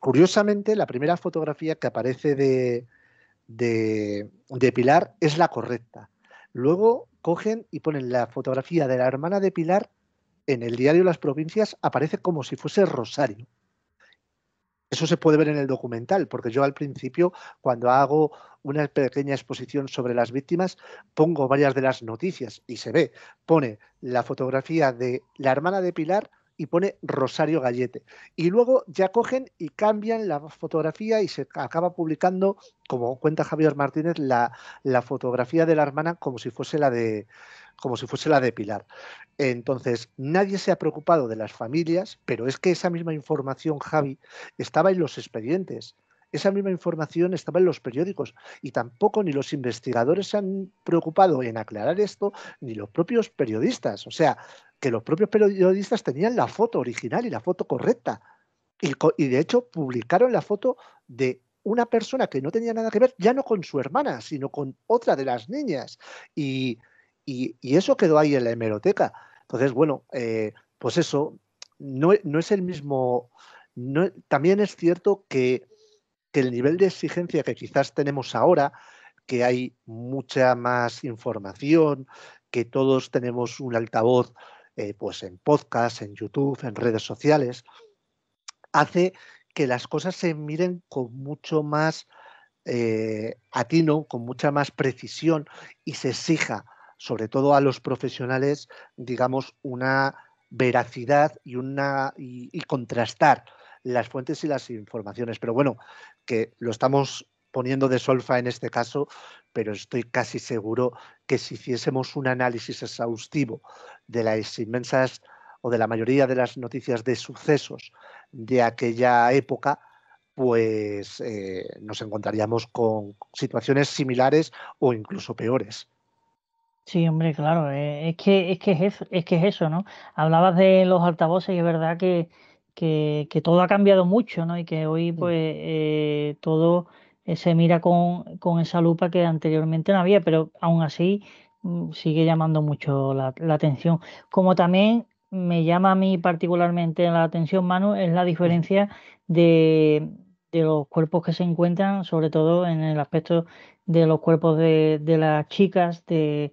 curiosamente, la primera fotografía que aparece de, de, Pilar es la correcta. Luego cogen y ponen la fotografía de la hermana de Pilar en el diario Las Provincias, aparece como si fuese Rosario. Eso se puede ver en el documental, porque yo al principio, cuando hago una pequeña exposición sobre las víctimas, pongo varias de las noticias y se ve, pone la fotografía de la hermana de Pilar y pone Rosario Gallete. Y luego ya cogen y cambian la fotografía y se acaba publicando, como cuenta Javier Martínez, la, la fotografía de la hermana como si fuese la de, como si fuese la de Pilar. Entonces, nadie se ha preocupado de las familias, pero es que esa misma información, Javi, estaba en los expedientes. Esa misma información estaba en los periódicos y tampoco ni los investigadores se han preocupado en aclarar esto, ni los propios periodistas. O sea, que los propios periodistas tenían la foto original y la foto correcta. Y, y de hecho publicaron la foto de una persona que no tenía nada que ver, ya no con su hermana, sino con otra de las niñas. Y y, eso quedó ahí en la hemeroteca. Entonces, bueno, eh, pues eso, no, es el mismo. también es cierto que, el nivel de exigencia que quizás tenemos ahora, que hay mucha más información, que todos tenemos un altavoz eh, pues en podcast, en YouTube, en redes sociales, hace que las cosas se miren con mucho más eh, atino, con mucha más precisión y se exija sobre todo a los profesionales, digamos, una veracidad y, una, y, contrastar las fuentes y las informaciones. Pero bueno, que lo estamos poniendo de solfa en este caso, pero estoy casi seguro que si hiciésemos un análisis exhaustivo de las inmensas o de la mayoría de las noticias de sucesos de aquella época, pues eh, nos encontraríamos con situaciones similares o incluso peores. Sí, hombre, claro, eh, es que es que es, eso, es que es eso, ¿no? Hablabas de los altavoces y es verdad que, que, todo ha cambiado mucho, ¿no? Y que hoy pues eh, todo eh, se mira con, esa lupa que anteriormente no había, pero aún así mm, sigue llamando mucho la, la, atención. Como también me llama a mí particularmente la atención, Manu, es la diferencia de, de los cuerpos que se encuentran, sobre todo en el aspecto de los cuerpos de, las chicas, de,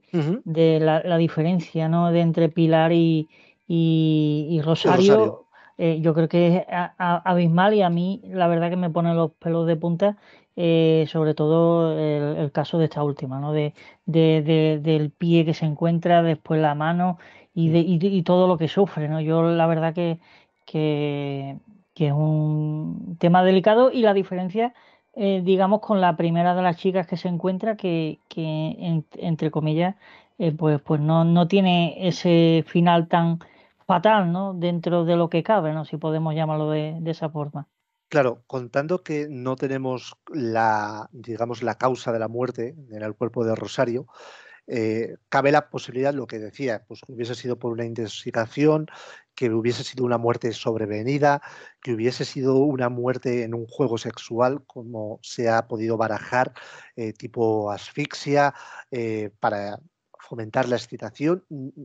la, diferencia ¿no? de entre Pilar y, Rosario. Eh, yo creo que es abismal y a mí la verdad que me pone los pelos de punta, eh, sobre todo el, caso de esta última, ¿no? De, del pie que se encuentra, después la mano y, mm. de, y, todo lo que sufre. ¿no? Yo la verdad que, que que es un tema delicado y la diferencia, eh, digamos, con la primera de las chicas que se encuentra, que, entre comillas, eh, pues, pues no, no tiene ese final tan fatal, ¿no? Dentro de lo que cabe, ¿no? Si podemos llamarlo de, de esa forma. Claro, contando que no tenemos la, digamos, la causa de la muerte en el cuerpo de Rosario, eh, cabe la posibilidad, lo que decía, pues que hubiese sido por una intoxicación, que hubiese sido una muerte sobrevenida, que hubiese sido una muerte en un juego sexual, como se ha podido barajar, eh, tipo asfixia, eh, para fomentar la excitación mm, mm,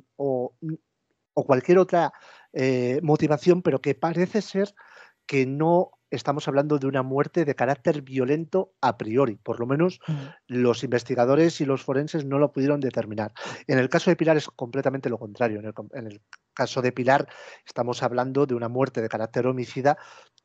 mm, o cualquier otra motivación, pero que parece ser que no estamos hablando de una muerte de carácter violento a priori. Por lo menos los investigadores y los forenses no lo pudieron determinar. En el caso de Pilar es completamente lo contrario. En el, en el caso de Pilar estamos hablando de una muerte de carácter homicida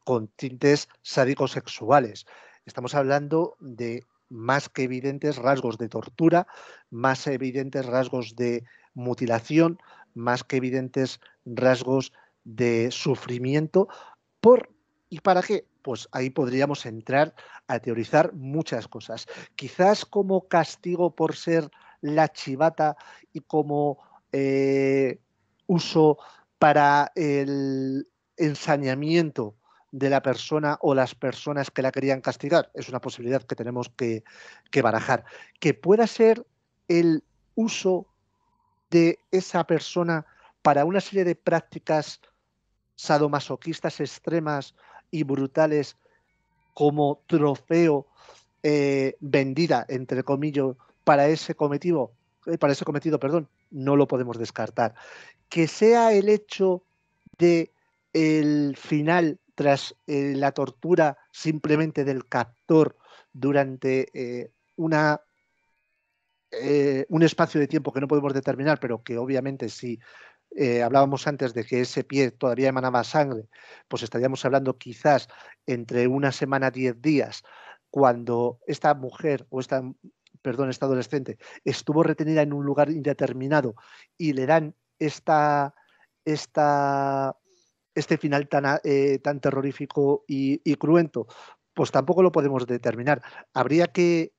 con tintes sádicos sexuales. Estamos hablando de más que evidentes rasgos de tortura, más evidentes rasgos de mutilación, más que evidentes rasgos de sufrimiento por ¿Y para qué? Pues ahí podríamos entrar a teorizar muchas cosas. Quizás como castigo por ser la chivata y como eh, uso para el ensañamiento de la persona o las personas que la querían castigar. Es una posibilidad que tenemos que barajar. Que pueda ser el uso de esa persona para una serie de prácticas sadomasoquistas extremas y brutales como trofeo eh, vendida, entre comillas, para ese cometido, eh, para ese cometido, perdón, no lo podemos descartar. Que sea el hecho de el final tras eh, la tortura simplemente del captor durante una un espacio de tiempo que no podemos determinar, pero que obviamente sí... Eh, hablábamos antes de que ese pie todavía emanaba sangre, pues estaríamos hablando quizás entre una semana, diez días, cuando esta mujer o esta, perdón, esta adolescente estuvo retenida en un lugar indeterminado y le dan esta, esta, este final tan, eh, tan terrorífico y, cruento, pues tampoco lo podemos determinar. Habría que,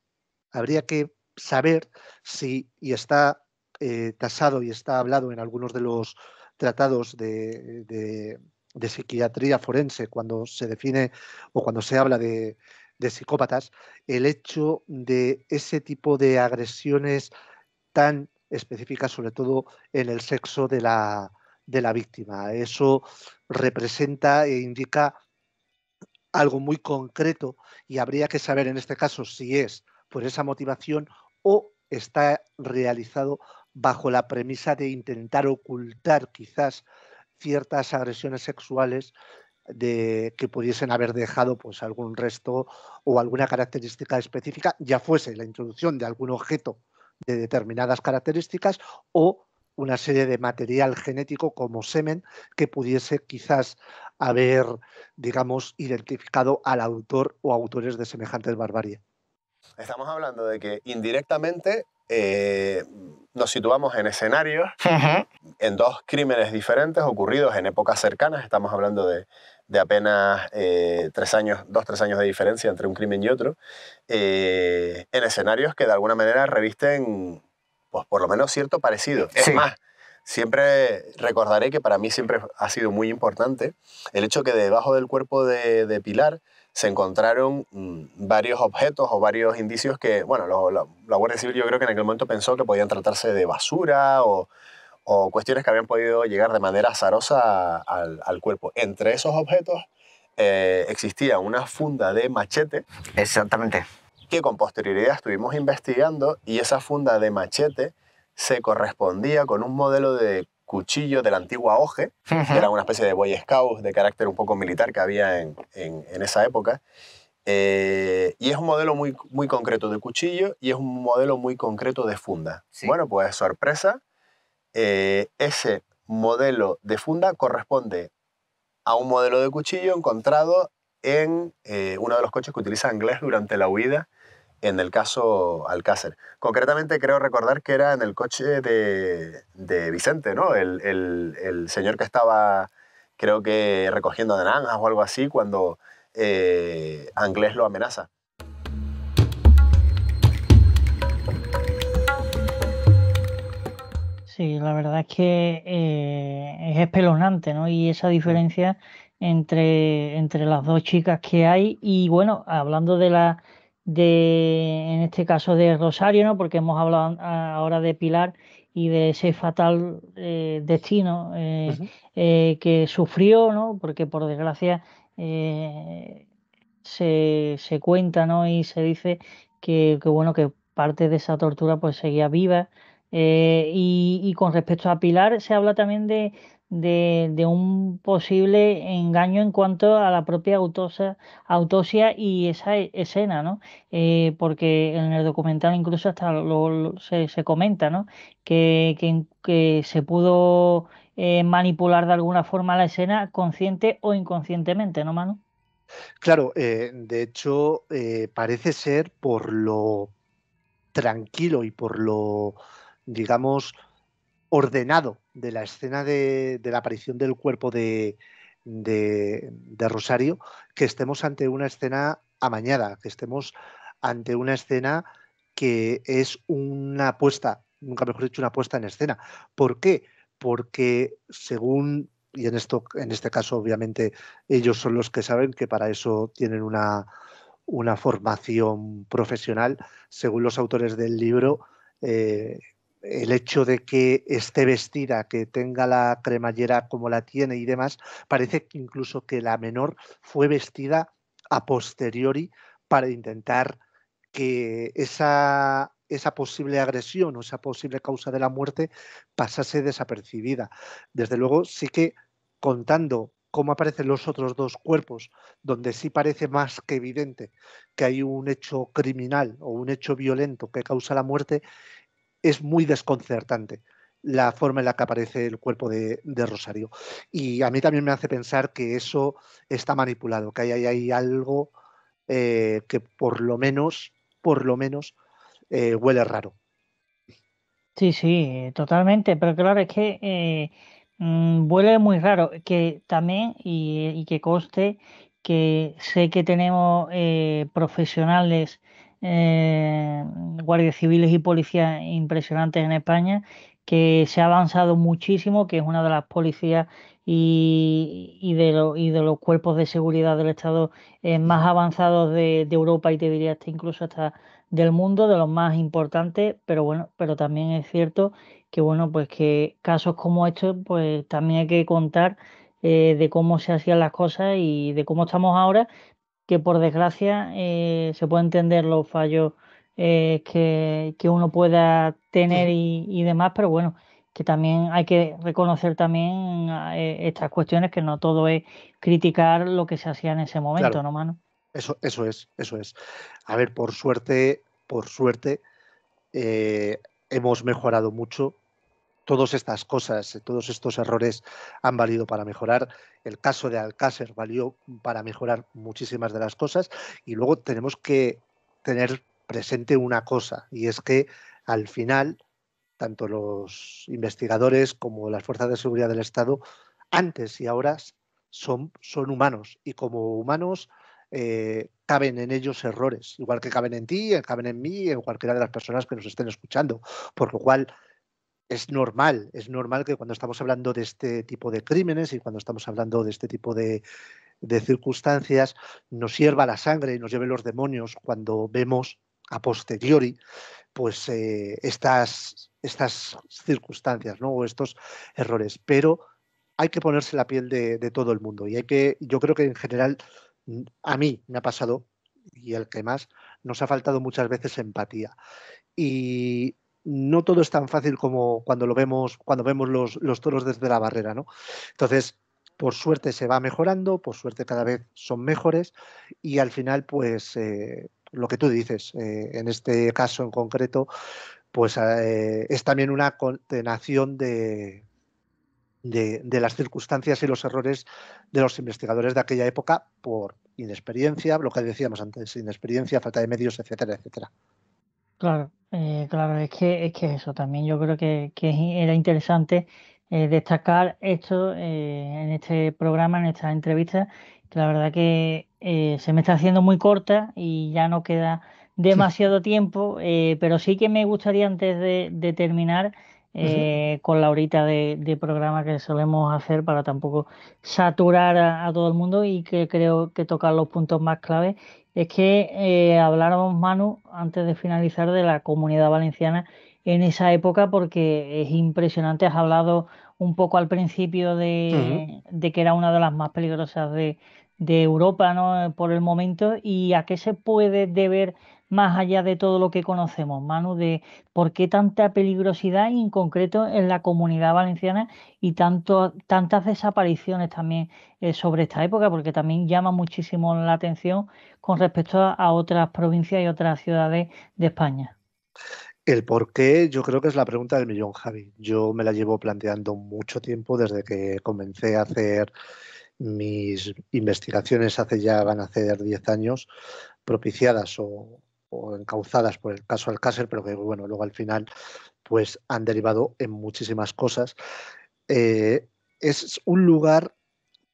habría que saber si, y está eh, tasado y está hablado en algunos de los tratados de, psiquiatría forense cuando se define o cuando se habla de, psicópatas, el hecho de ese tipo de agresiones tan específicas, sobre todo en el sexo de la, de la víctima. Eso representa e indica algo muy concreto y habría que saber en este caso si es por esa motivación o está realizado bajo la premisa de intentar ocultar quizás ciertas agresiones sexuales de, que pudiesen haber dejado pues, algún resto o alguna característica específica, ya fuese la introducción de algún objeto de determinadas características o una serie de material genético como semen que pudiese quizás haber, digamos, identificado al autor o autores de semejantes barbarie. Estamos hablando de que indirectamente eh, nos situamos en escenarios, en dos crímenes diferentes ocurridos en épocas cercanas. Estamos hablando de, apenas eh, tres años, dos, tres años de diferencia entre un crimen y otro, eh, en escenarios que de alguna manera revisten, pues por lo menos cierto parecido. Es más, siempre recordaré que para mí siempre ha sido muy importante el hecho que debajo del cuerpo de Pilar se encontraron mm, varios objetos o varios indicios que, bueno, lo, la Guardia Civil yo creo que en aquel momento pensó que podían tratarse de basura o, cuestiones que habían podido llegar de manera azarosa al, cuerpo. Entre esos objetos eh, existía una funda de machete. Exactamente. Que con posterioridad estuvimos investigando y esa funda de machete se correspondía con un modelo de cuchillo de la antigua Oje, que era una especie de boy scout de carácter un poco militar que había en, esa época. Eh, y es un modelo muy, muy concreto de cuchillo y es un modelo muy concreto de funda. Bueno, pues sorpresa, eh, ese modelo de funda corresponde a un modelo de cuchillo encontrado en eh, uno de los coches que utiliza Anglés durante la huida en el caso Alcácer. Concretamente creo recordar que era en el coche de, Vicente, ¿no? El, señor que estaba, creo que recogiendo naranjas o algo así, cuando eh, Anglés lo amenaza. Sí, la verdad es que eh, es espeluznante, ¿no? Y esa mm. diferencia entre las dos chicas que hay. Y bueno, hablando de la de, en este caso de Rosario, ¿no? porque hemos hablado ahora de Pilar y de ese fatal eh, destino eh, eh, que sufrió, ¿no? porque por desgracia se, se, cuenta y se dice que, que, bueno que parte de esa tortura pues seguía viva. Y, y, con respecto a Pilar se habla también de, de, un posible engaño en cuanto a la propia autosia y esa e, escena, ¿no? Eh, porque en el documental incluso hasta lo, se, comenta, Que, que, se pudo eh, manipular de alguna forma la escena consciente o inconscientemente, ¿no, Manu? Claro, eh, de hecho, parece ser por lo tranquilo y por lo, digamos, ordenado de la escena de, la aparición del cuerpo de, Rosario, que estemos ante una escena amañada, que estemos ante una escena que es una apuesta, nunca mejor dicho, una apuesta en escena. ¿Por qué? Porque según, y en, esto, en este caso obviamente ellos son los que saben que para eso tienen una, una formación profesional, según los autores del libro, eh, el hecho de que esté vestida, que tenga la cremallera como la tiene y demás, parece que incluso que la menor fue vestida a posteriori para intentar que esa, esa posible agresión o esa posible causa de la muerte pasase desapercibida. Desde luego, sí que contando cómo aparecen los otros dos cuerpos, donde sí parece más que evidente que hay un hecho criminal o un hecho violento que causa la muerte, es muy desconcertante la forma en la que aparece el cuerpo de, Rosario. Y a mí también me hace pensar que eso está manipulado, que hay, hay, algo eh, que por lo menos, por lo menos, eh, huele raro. Sí, sí, totalmente. Pero claro, es que eh, mm, huele muy raro. Que también, y, y que conste, que sé que tenemos profesionales eh, guardias civiles y policías impresionantes en España, que se ha avanzado muchísimo, que es una de las policías y, de, los cuerpos de seguridad del Estado eh, más avanzados de, Europa y te diría hasta incluso hasta del mundo, de los más importantes, pero bueno, pero también es cierto que bueno, pues que casos como estos, pues también hay que contar eh, de cómo se hacían las cosas y de cómo estamos ahora, que por desgracia eh, se puede entender los fallos eh, que, uno pueda tener y, demás, pero bueno, que también hay que reconocer también ah, eh, estas cuestiones, que no todo es criticar lo que se hacía en ese momento, ¿no, mano? Eso, eso es, eso es. A ver, por suerte, por suerte, hemos mejorado mucho todas estas cosas, eh, todos estos errores han valido para mejorar. El caso de Alcácer valió para mejorar muchísimas de las cosas. Y luego tenemos que tener presente una cosa, y es que al final, tanto los investigadores como las fuerzas de seguridad del Estado, antes y ahora son, humanos. Y como humanos, eh, caben en ellos errores, igual que caben en ti, caben en mí, en cualquiera de las personas que nos estén escuchando. Por lo cual, es normal, es normal que cuando estamos hablando de este tipo de crímenes y cuando estamos hablando de este tipo de, circunstancias, nos hierva la sangre y nos lleve los demonios cuando vemos a posteriori pues eh, estas, estas circunstancias ¿no? o estos errores. Pero hay que ponerse la piel de, todo el mundo y hay que, yo creo que en general mm, a mí me ha pasado y al que más, nos ha faltado muchas veces empatía. Y no todo es tan fácil como cuando lo vemos, cuando vemos los, toros desde la barrera, ¿no? Entonces, por suerte se va mejorando, por suerte cada vez son mejores y al final, pues eh, lo que tú dices, eh, en este caso en concreto, pues eh, es también una condenación de, las circunstancias y los errores de los investigadores de aquella época por inexperiencia, lo que decíamos antes, inexperiencia, falta de medios, etcétera, etcétera. Claro, eh, claro, es que, es que eso también yo creo que, era interesante eh, destacar esto eh, en este programa, en esta entrevista, que la verdad que se me está haciendo muy corta y ya no queda demasiado tiempo, pero sí que me gustaría antes de, terminar con la horita de, programa que solemos hacer para tampoco saturar a, todo el mundo y que creo que tocar los puntos más claves es que eh, habláramos, Manu, antes de finalizar, de la comunidad valenciana en esa época, porque es impresionante. Has hablado un poco al principio de, que era una de las más peligrosas de, de Europa ¿no? por el momento. ¿Y a qué se puede deber más allá de todo lo que conocemos, Manu, de por qué tanta peligrosidad y en concreto en la comunidad valenciana y tantas desapariciones también eh, sobre esta época, porque también llama muchísimo la atención con respecto a, otras provincias y otras ciudades de España. El por qué yo creo que es la pregunta del millón, Javi. Yo me la llevo planteando mucho tiempo desde que comencé a hacer mis investigaciones hace ya van a ser, 10 años, propiciadas o, encauzadas por el caso Alcácer, pero que bueno, luego al final pues han derivado en muchísimas cosas. Eh, es un lugar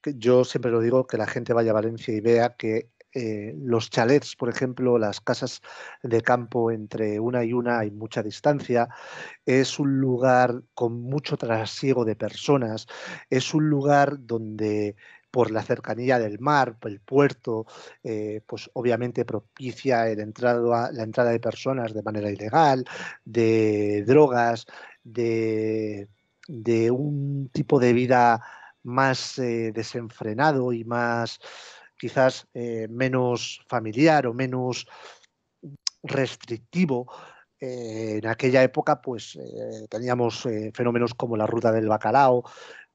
que yo siempre lo digo, que la gente vaya a Valencia y vea que eh, los chalets, por ejemplo, las casas de campo entre una y una hay mucha distancia, es un lugar con mucho trasiego de personas, es un lugar donde por la cercanía del mar, el puerto, eh, pues obviamente propicia el la entrada de personas de manera ilegal, de drogas, de, un tipo de vida más eh, desenfrenado y más quizás eh, menos familiar o menos restrictivo. en aquella época, pues teníamos fenómenos como la ruta del bacalao,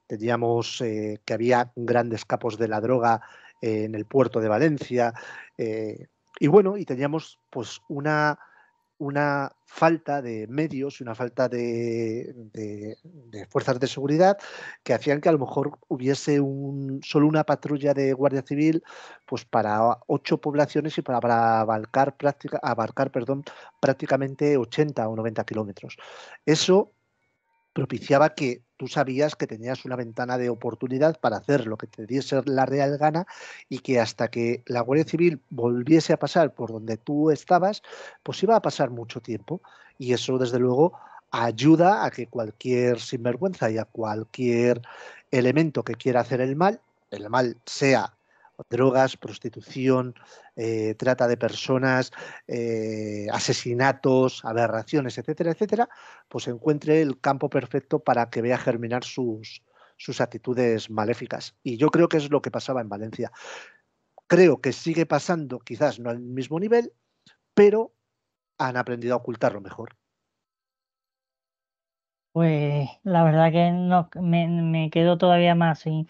Teníamos eh, que había grandes capos de la droga eh, en el puerto de Valencia. Eh, y bueno, y teníamos pues una, una falta de medios y una falta de, de, fuerzas de seguridad que hacían que a lo mejor hubiese un, solo una patrulla de Guardia Civil pues para ocho poblaciones y para, abarcar, práctica, abarcar prácticamente 80 o 90 kilómetros. Eso propiciaba que tú sabías que tenías una ventana de oportunidad para hacer lo que te diese la real gana y que hasta que la Guardia Civil volviese a pasar por donde tú estabas, pues iba a pasar mucho tiempo. Y eso, desde luego, ayuda a que cualquier sinvergüenza y a cualquier elemento que quiera hacer el mal, el mal sea drogas, prostitución, eh, trata de personas, eh, asesinatos, aberraciones, etcétera, etcétera, pues encuentre el campo perfecto para que vea germinar sus, sus actitudes maléficas. Y yo creo que es lo que pasaba en Valencia. Creo que sigue pasando, quizás no al mismo nivel, pero han aprendido a ocultarlo mejor. Pues la verdad que no, me, me quedo todavía más sin,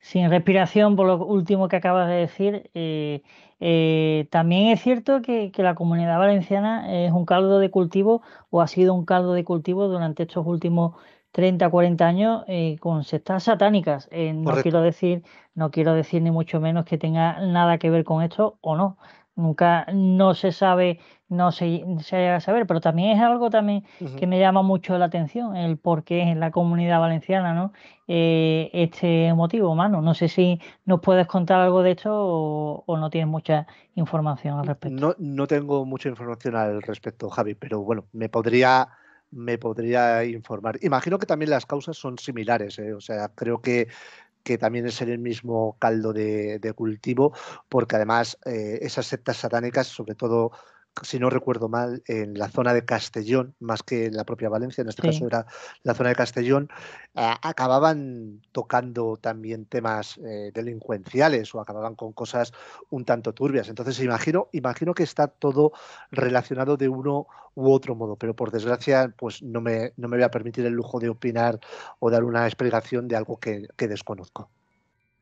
sin respiración, por lo último que acabas de decir, eh, eh, también es cierto que, la comunidad valenciana es un caldo de cultivo o ha sido un caldo de cultivo durante estos últimos 30, 40 años eh, con sectas satánicas. no quiero decir, no quiero decir ni mucho menos que tenga nada que ver con esto o no. Nunca no se sabe no sé se llega a saber, pero también es algo también que me llama mucho la atención, el por qué en la comunidad valenciana, ¿no? Eh, este motivo, humano, No sé si nos puedes contar algo de esto o, no tienes mucha información al respecto. No, tengo mucha información al respecto, Javi, pero bueno, me podría me podría informar. Imagino que también las causas son similares, ¿eh? o sea, creo que que también es el mismo caldo de, cultivo, porque además eh, esas sectas satánicas, sobre todo si no recuerdo mal, en la zona de Castellón, más que en la propia Valencia, en este caso era la zona de Castellón, acababan tocando también temas eh, delincuenciales o acababan con cosas un tanto turbias. Entonces, imagino, imagino que está todo relacionado de uno u otro modo, pero por desgracia, pues no me, no me voy a permitir el lujo de opinar o dar una explicación de algo que, que desconozco.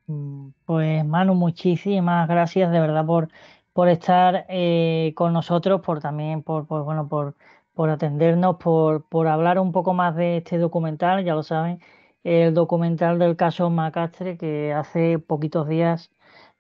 Mm, pues Manu, muchísimas gracias de verdad por por estar eh, con nosotros, por también, por, por bueno, por, por atendernos, por, por hablar un poco más de este documental, ya lo saben, el documental del caso Macastre, que hace poquitos días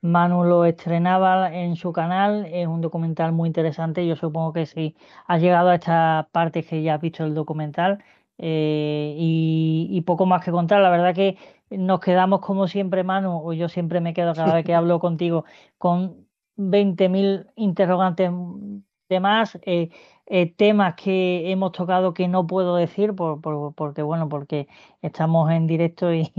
Manu lo estrenaba en su canal, es un documental muy interesante, yo supongo que si has llegado a esta parte que ya has visto el documental, eh, y, y, poco más que contar. La verdad que nos quedamos como siempre, Manu, o yo siempre me quedo cada vez que hablo contigo, con 20.000 interrogantes de más, eh, eh, temas que hemos tocado que no puedo decir por, porque, bueno, porque estamos en directo y,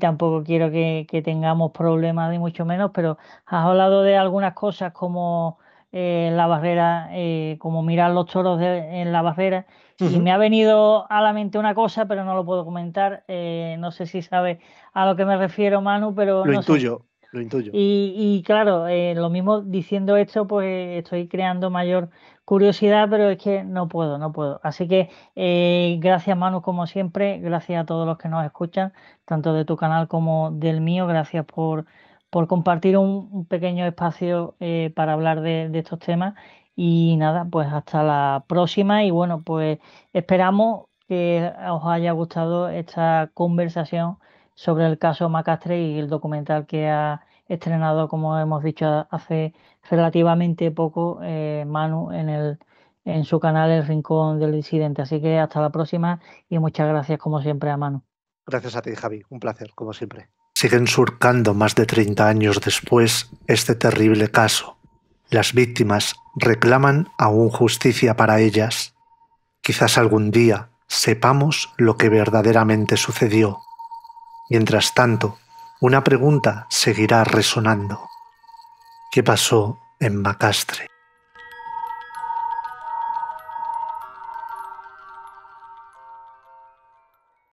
tampoco quiero que, tengamos problemas ni mucho menos, pero has hablado de algunas cosas como eh, la barrera, como mirar los toros en la barrera, y me ha venido a la mente una cosa, pero no lo puedo comentar, no sé si sabes a lo que me refiero, Manu, pero... Lo intuyo. Lo Y, claro, eh, lo mismo diciendo esto, pues estoy creando mayor curiosidad, pero es que no puedo, no puedo. Así que eh, gracias Manu como siempre, gracias a todos los que nos escuchan, tanto de tu canal como del mío, gracias por, por compartir un, pequeño espacio eh, para hablar de estos temas. Y nada, pues hasta la próxima y bueno, pues esperamos que os haya gustado esta conversación sobre el caso Macastre y el documental que ha estrenado, como hemos dicho, hace relativamente poco eh, Manu en, en su canal El Rincón del Incidente, Así que hasta la próxima y muchas gracias como siempre a Manu. Gracias a ti, Javi. Un placer, como siempre. Siguen surcando más de 30 años después este terrible caso. Las víctimas reclaman aún justicia para ellas. Quizás algún día sepamos lo que verdaderamente sucedió. Mientras tanto, una pregunta seguirá resonando. ¿Qué pasó en Macastre?